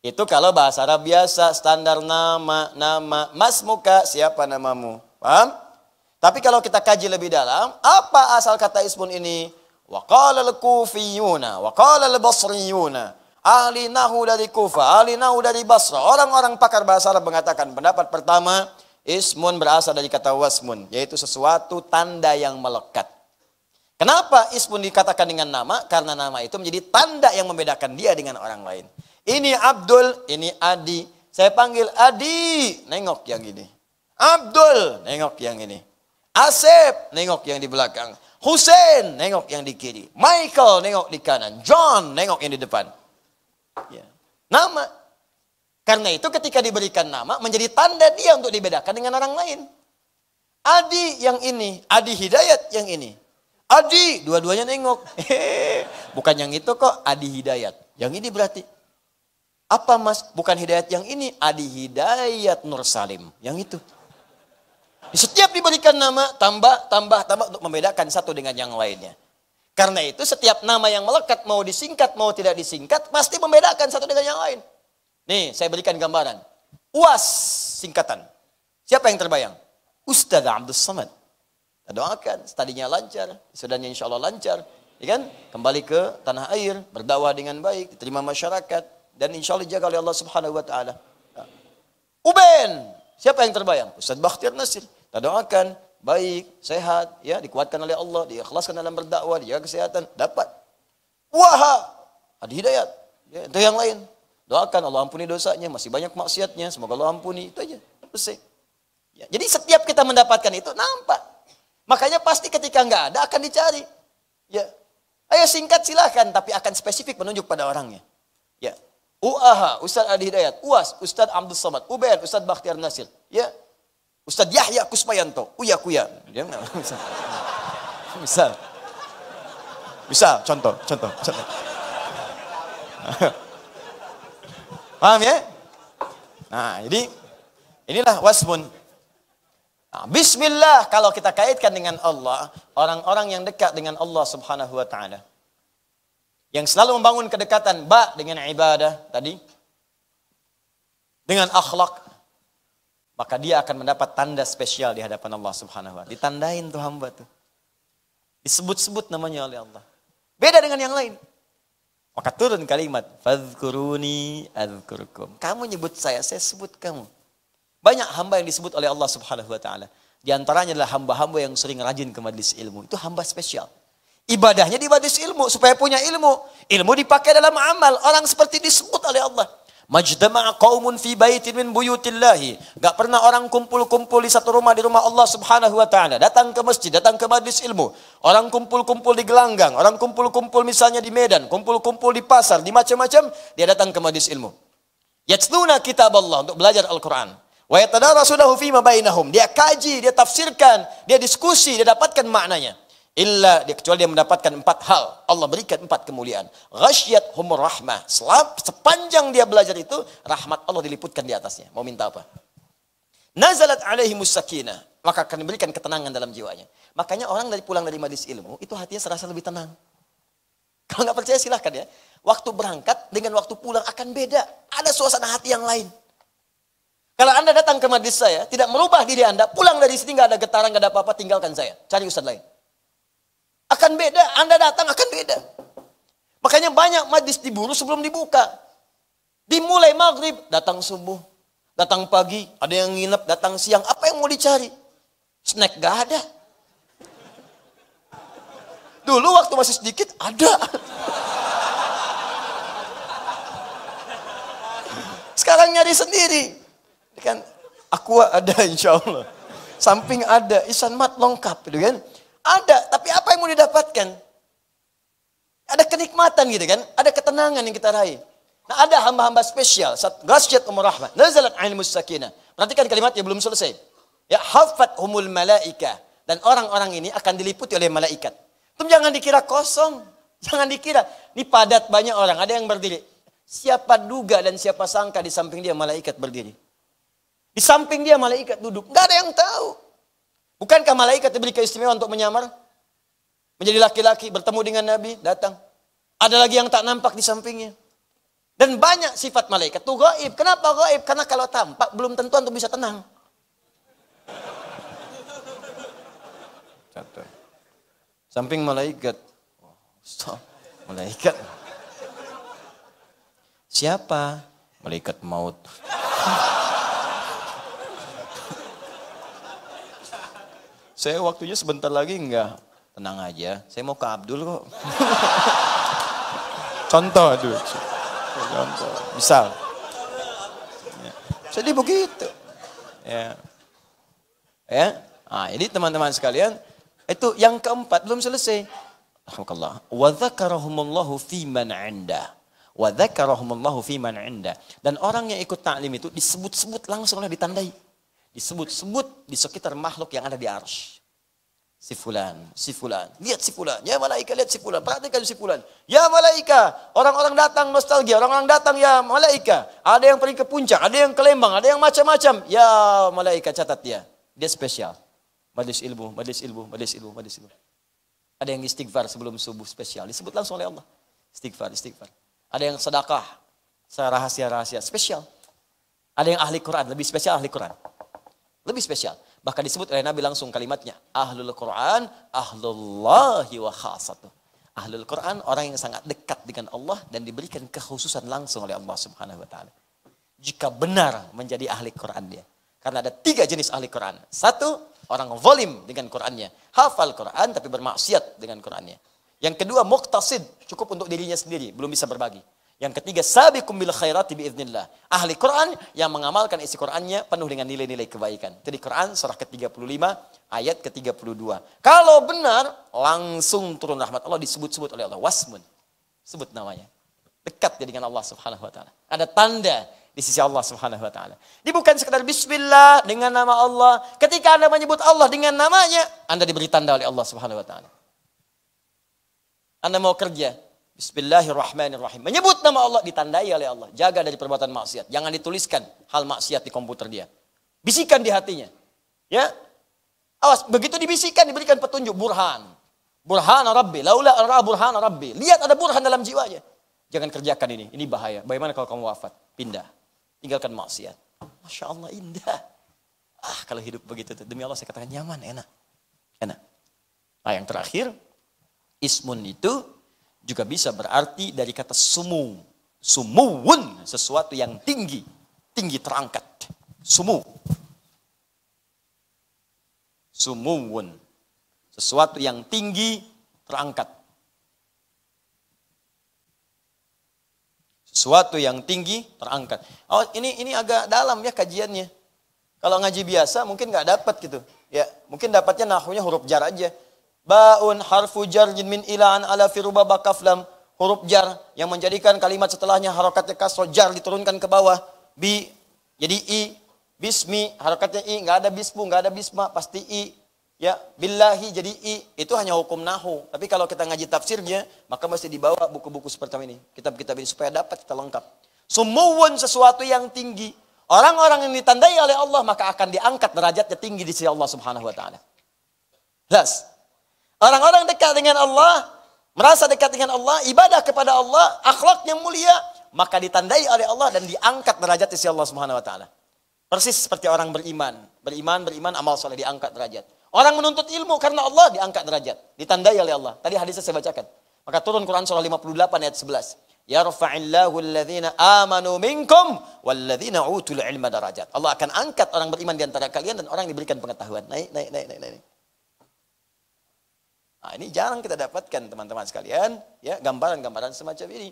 Itu kalau bahasa Arab biasa, standar nama, nama. Mas muka, siapa namamu? Paham? Tapi kalau kita kaji lebih dalam, apa asal kata ismun ini? Wa qala al-kufiyuna, wa qala al-basriyuna. Ahli nahu dari Kufa, ahli nahu dari Basra. Orang-orang pakar bahasa Arab mengatakan pendapat pertama, ismun berasal dari kata wasmun, yaitu sesuatu tanda yang melekat. Kenapa ismun dikatakan dengan nama? Karena nama itu menjadi tanda yang membedakan dia dengan orang lain. Ini Abdul, ini Adi. Saya panggil Adi, nengok yang ini. Abdul, nengok yang ini. Asep, nengok yang di belakang. Hussein, nengok yang di kiri. Michael, nengok di kanan. John, nengok yang di depan. Ya. Nama. Karena itu ketika diberikan nama menjadi tanda dia untuk dibedakan dengan orang lain. Adi yang ini, Adi Hidayat yang ini, Adi, dua-duanya nengok. Hehehe. Bukan yang itu kok, Adi Hidayat. Yang ini berarti. Apa mas? Bukan Hidayat yang ini, Adi Hidayat Nur Salim. Yang itu. Setiap diberikan nama, tambah, tambah, tambah untuk membedakan satu dengan yang lainnya. Karena itu setiap nama yang melekat, mau disingkat, mau tidak disingkat, pasti membedakan satu dengan yang lain. Nih, saya berikan gambaran. UAS, singkatan. Siapa yang terbayang? Ustadz Abdul Samad. Kita doakan, studinya lancar, sedangnya insya Allah lancar. Ya kan? Kembali ke tanah air, berdakwah dengan baik, diterima masyarakat. Dan insya Allah dijaga oleh Allah subhanahu wa ta'ala. Uben! Siapa yang terbayang? Ustaz Bakhtir Nasir. Kita doakan, baik, sehat, ya dikuatkan oleh Allah, diikhlaskan dalam berdakwah, dijaga kesehatan, dapat. wah, ada Hidayat. Ya, itu yang lain. Doakan Allah ampuni dosanya, masih banyak maksiatnya, semoga Allah ampuni. Itu aja, Ya, jadi setiap kita mendapatkan itu nampak Makanya pasti ketika nggak ada akan dicari. Ya. Ayo singkat silahkan, tapi akan spesifik menunjuk pada orangnya. Ya. UAH, Ustadz Adi Hidayat, UAS, Ustadz Abdul Somad, UBN, Ustadz Bakhtiar Nasir. Ya. Ustadz Yahya Kusmayanto, Uya Kuya. Ya, misal. misal. Misal, contoh, contoh, contoh. Paham ya? Nah, jadi inilah wasmun. Nah, Bismillah kalau kita kaitkan dengan Allah, orang-orang yang dekat dengan Allah Subhanahu wa taala. Yang selalu membangun kedekatan ba dengan ibadah tadi dengan akhlak maka dia akan mendapat tanda spesial di hadapan Allah Subhanahu wa taala. Ditandain tuh hamba tuh. Disebut-sebut namanya oleh Allah. Beda dengan yang lain. Maka turun kalimat, fadhkuruni adhkurkum. Kamu nyebut saya, saya sebut kamu. Banyak hamba yang disebut oleh Allah Subhanahu wa taala. Di antaranya adalah hamba-hamba yang sering rajin ke majelis ilmu. Itu hamba spesial. Ibadahnya di majelis ilmu supaya punya ilmu. Ilmu dipakai dalam amal. Orang seperti disebut oleh Allah. Majdama' qaumun fi baitin min buyutillahi. Gak pernah orang kumpul-kumpul di satu rumah di rumah Allah Subhanahu wa taala. Datang ke masjid, datang ke majelis ilmu. Orang kumpul-kumpul di gelanggang, orang kumpul-kumpul misalnya di Medan, kumpul-kumpul di pasar, di macam-macam, dia datang ke majelis ilmu. nak kitab Allah untuk belajar Al-Qur'an. Wa yatadarasunahu fima bainahum. Dia kaji, dia tafsirkan, dia diskusi, dia dapatkan maknanya. Illa dia kecuali dia mendapatkan empat hal. Allah berikan empat kemuliaan. Ghasyiat humur rahmah. Selap, sepanjang dia belajar itu, rahmat Allah diliputkan di atasnya. Mau minta apa? Nazalat alaihi musakinah. Maka akan diberikan ketenangan dalam jiwanya. Makanya orang dari pulang dari majlis ilmu, itu hatinya serasa lebih tenang. Kalau nggak percaya silahkan ya. Waktu berangkat dengan waktu pulang akan beda. Ada suasana hati yang lain. Kalau Anda datang ke majlis saya, tidak merubah diri Anda, pulang dari sini nggak ada getaran, nggak ada apa-apa, tinggalkan saya. Cari ustadz lain. Akan beda, Anda datang akan beda. Makanya banyak majlis diburu sebelum dibuka. Dimulai maghrib, datang subuh. Datang pagi, ada yang nginep, datang siang. Apa yang mau dicari? Snack gak ada. Dulu waktu masih sedikit, ada. Sekarang nyari sendiri kan aku ada insya Allah. Samping ada, isan mat lengkap gitu kan. Ada, tapi apa yang mau didapatkan? Ada kenikmatan gitu kan, ada ketenangan yang kita raih. Nah ada hamba-hamba spesial, Ghasyat Umar Rahmat, Nazalat Ain Musakina. Perhatikan kalimat yang belum selesai. Ya hafat humul malaika. Dan orang-orang ini akan diliputi oleh malaikat. Itu jangan dikira kosong. Jangan dikira. Ini padat banyak orang. Ada yang berdiri. Siapa duga dan siapa sangka di samping dia malaikat berdiri. Di samping dia malaikat duduk. Gak ada yang tahu. Bukankah malaikat diberi keistimewaan untuk menyamar? Menjadi laki-laki, bertemu dengan Nabi, datang. Ada lagi yang tak nampak di sampingnya. Dan banyak sifat malaikat tuh gaib. Kenapa gaib? Karena kalau tampak belum tentu untuk bisa tenang. Samping malaikat. Malaikat. Siapa? malaikat. Siapa? Malaikat maut. Saya waktunya sebentar lagi enggak. Tenang aja, saya mau ke Abdul kok. Contoh, aduh. Contoh, misal. Ya. Jadi begitu. Ya. Ya. Nah, ini teman-teman sekalian, itu yang keempat belum selesai. Alhamdulillah. Wa dzakarahumullahu fi man 'inda. Wa dzakarahumullahu fi man 'inda. Dan orang yang ikut taklim itu disebut-sebut langsung ditandai disebut-sebut di sekitar makhluk yang ada di arsh. Si fulan, si fulan, lihat si fulan, ya malaika lihat si fulan, perhatikan si fulan, ya malaika, orang-orang datang nostalgia, orang-orang datang ya malaika, ada yang pergi ke puncak, ada yang ke Lembang, ada yang macam-macam, ya malaika catat dia, dia spesial, Madis ilmu, madis ilmu, madis ilmu, madis ilmu. Ada yang istighfar sebelum subuh spesial, disebut langsung oleh Allah, istighfar, istighfar. Ada yang sedekah, rahasia-rahasia spesial. Ada yang ahli Quran, lebih spesial ahli Quran. Lebih spesial. Bahkan disebut oleh Nabi langsung kalimatnya. Ahlul Quran, ahlullahi wa khasatuh. Ahlul Quran orang yang sangat dekat dengan Allah dan diberikan kekhususan langsung oleh Allah Subhanahu wa taala. Jika benar menjadi ahli Quran dia. Karena ada tiga jenis ahli Quran. Satu, orang volim dengan Qurannya. Hafal Quran tapi bermaksiat dengan Qurannya. Yang kedua, muktasid. Cukup untuk dirinya sendiri, belum bisa berbagi. Yang ketiga, sabiqum bil khairati biiznillah. Ahli Quran yang mengamalkan isi Qurannya penuh dengan nilai-nilai kebaikan. Jadi Quran surah ke-35 ayat ke-32. Kalau benar, langsung turun rahmat Allah disebut-sebut oleh Allah. Wasmun. Sebut namanya. Dekat dia dengan Allah subhanahu wa ta'ala. Ada tanda di sisi Allah Subhanahu wa taala. Ini bukan sekedar bismillah dengan nama Allah. Ketika Anda menyebut Allah dengan namanya, Anda diberi tanda oleh Allah Subhanahu wa taala. Anda mau kerja, Bismillahirrahmanirrahim. Menyebut nama Allah ditandai oleh Allah. Jaga dari perbuatan maksiat. Jangan dituliskan hal maksiat di komputer dia. Bisikan di hatinya. Ya. Awas, begitu dibisikan diberikan petunjuk burhan. Burhan Rabbi, laula ara burhan Rabbi. Lihat ada burhan dalam jiwanya. Jangan kerjakan ini, ini bahaya. Bagaimana kalau kamu wafat? Pindah. Tinggalkan maksiat. Masya Allah indah. Ah, kalau hidup begitu tuh. demi Allah saya katakan nyaman, enak. Enak. Nah, yang terakhir ismun itu juga bisa berarti dari kata sumu. Sumuun, sesuatu yang tinggi, tinggi terangkat. Sumu. Sumuun, sesuatu yang tinggi terangkat. Sesuatu yang tinggi terangkat. Oh, ini ini agak dalam ya kajiannya. Kalau ngaji biasa mungkin nggak dapat gitu. Ya, mungkin dapatnya nahunya huruf jar aja. Baun harfu jar min ilaan ala firuba bakaflam. Huruf jar yang menjadikan kalimat setelahnya harokatnya kasro jar diturunkan ke bawah. Bi jadi i. Bismi harokatnya i. Nggak ada bismu, nggak ada bisma. Pasti i. Ya, billahi jadi i. Itu hanya hukum nahu. Tapi kalau kita ngaji tafsirnya, maka mesti dibawa buku-buku seperti ini. Kitab-kitab ini supaya dapat kita lengkap. Sumuwun sesuatu yang tinggi. Orang-orang yang ditandai oleh Allah maka akan diangkat derajatnya tinggi di sisi Allah Subhanahu wa taala. Jelas? Orang-orang dekat dengan Allah, merasa dekat dengan Allah, ibadah kepada Allah, akhlak yang mulia, maka ditandai oleh Allah dan diangkat derajat di sisi Allah Subhanahu wa taala. Persis seperti orang beriman, beriman, beriman, amal soleh diangkat derajat. Orang menuntut ilmu karena Allah diangkat derajat, ditandai oleh Allah. Tadi hadisnya saya bacakan. Maka turun Quran surah 58 ayat 11. rafa'illahu alladhina amanu minkum walladhina utul ilma darajat. Allah akan angkat orang beriman di antara kalian dan orang yang diberikan pengetahuan. Naik, naik, naik, naik, naik. Nah, ini jarang kita dapatkan teman-teman sekalian, ya gambaran-gambaran semacam ini.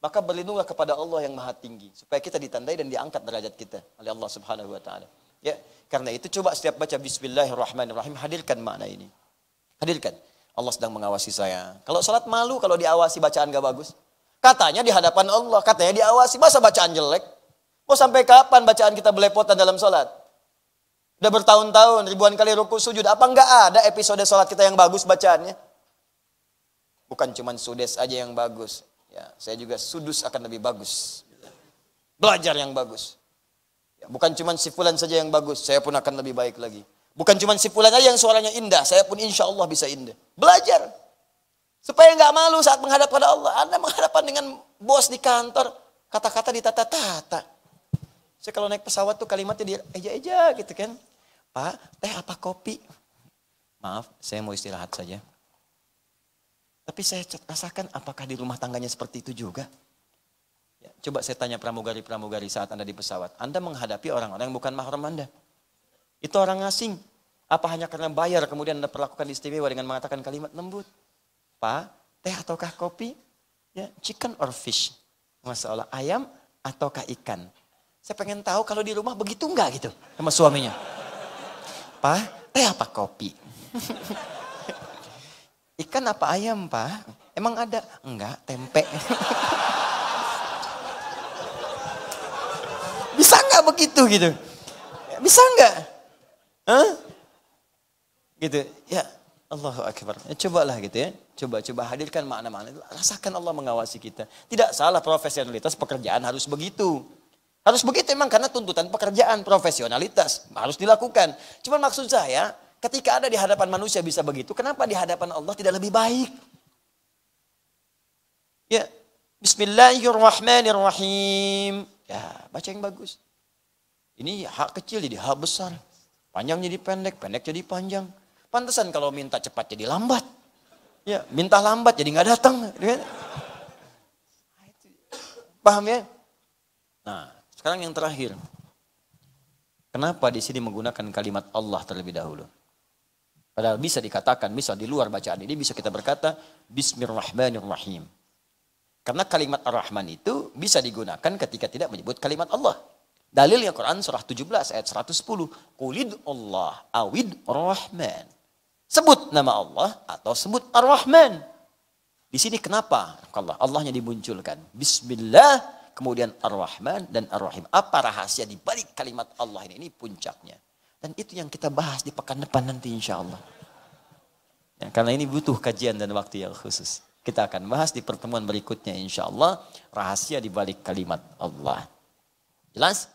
Maka berlindunglah kepada Allah yang Maha Tinggi supaya kita ditandai dan diangkat derajat kita oleh Allah Subhanahu wa taala. Ya, karena itu coba setiap baca bismillahirrahmanirrahim hadirkan makna ini. Hadirkan. Allah sedang mengawasi saya. Kalau salat malu kalau diawasi bacaan gak bagus. Katanya di hadapan Allah, katanya diawasi, masa bacaan jelek? Mau sampai kapan bacaan kita belepotan dalam salat? Udah bertahun-tahun, ribuan kali ruku sujud. Apa enggak ada episode sholat kita yang bagus bacaannya? Bukan cuma sudes aja yang bagus. Ya, saya juga sudus akan lebih bagus. Belajar yang bagus. Ya, bukan cuma sifulan saja yang bagus, saya pun akan lebih baik lagi. Bukan cuma sifulan aja yang suaranya indah, saya pun insya Allah bisa indah. Belajar. Supaya enggak malu saat menghadap pada Allah. Anda menghadapan dengan bos di kantor, kata-kata ditata-tata. Saya kalau naik pesawat tuh kalimatnya dia eja-eja gitu kan. Pak, teh apa kopi? Maaf, saya mau istirahat saja. Tapi saya rasakan apakah di rumah tangganya seperti itu juga? Ya, coba saya tanya pramugari-pramugari saat Anda di pesawat. Anda menghadapi orang-orang yang bukan mahram Anda. Itu orang asing. Apa hanya karena bayar kemudian Anda perlakukan istimewa dengan mengatakan kalimat lembut? Pak, teh ataukah kopi? Ya, chicken or fish? Masalah ayam ataukah ikan? Saya pengen tahu kalau di rumah begitu enggak gitu sama suaminya. Pak, teh apa kopi? Ikan apa ayam, Pak? Emang ada? Enggak, tempe. Bisa enggak begitu gitu? Bisa enggak? Hah? Gitu. Ya, Allahu Akbar. Ya, lah gitu ya. Coba-coba hadirkan makna-makna. itu. Rasakan Allah mengawasi kita. Tidak salah profesionalitas pekerjaan harus begitu. Harus begitu emang karena tuntutan pekerjaan, profesionalitas harus dilakukan. Cuma maksud saya, ketika ada di hadapan manusia bisa begitu, kenapa di hadapan Allah tidak lebih baik? Ya, Bismillahirrahmanirrahim. Ya, baca yang bagus. Ini hak kecil jadi hak besar. Panjang jadi pendek, pendek jadi panjang. Pantesan kalau minta cepat jadi lambat. Ya, minta lambat jadi nggak datang. Gitu kan? Paham ya? Nah, sekarang yang terakhir. Kenapa di sini menggunakan kalimat Allah terlebih dahulu? Padahal bisa dikatakan, bisa di luar bacaan ini bisa kita berkata Bismillahirrahmanirrahim. Karena kalimat Ar-Rahman itu bisa digunakan ketika tidak menyebut kalimat Allah. dalil Dalilnya Quran surah 17 ayat 110. Kulid Allah awid ar rahman. Sebut nama Allah atau sebut Ar-Rahman. Di sini kenapa Allah Allahnya dimunculkan? Bismillah kemudian Ar-Rahman dan Ar-Rahim. Apa rahasia di balik kalimat Allah ini? Ini puncaknya. Dan itu yang kita bahas di pekan depan nanti insya Allah. Ya, karena ini butuh kajian dan waktu yang khusus. Kita akan bahas di pertemuan berikutnya insya Allah. Rahasia di balik kalimat Allah. Jelas?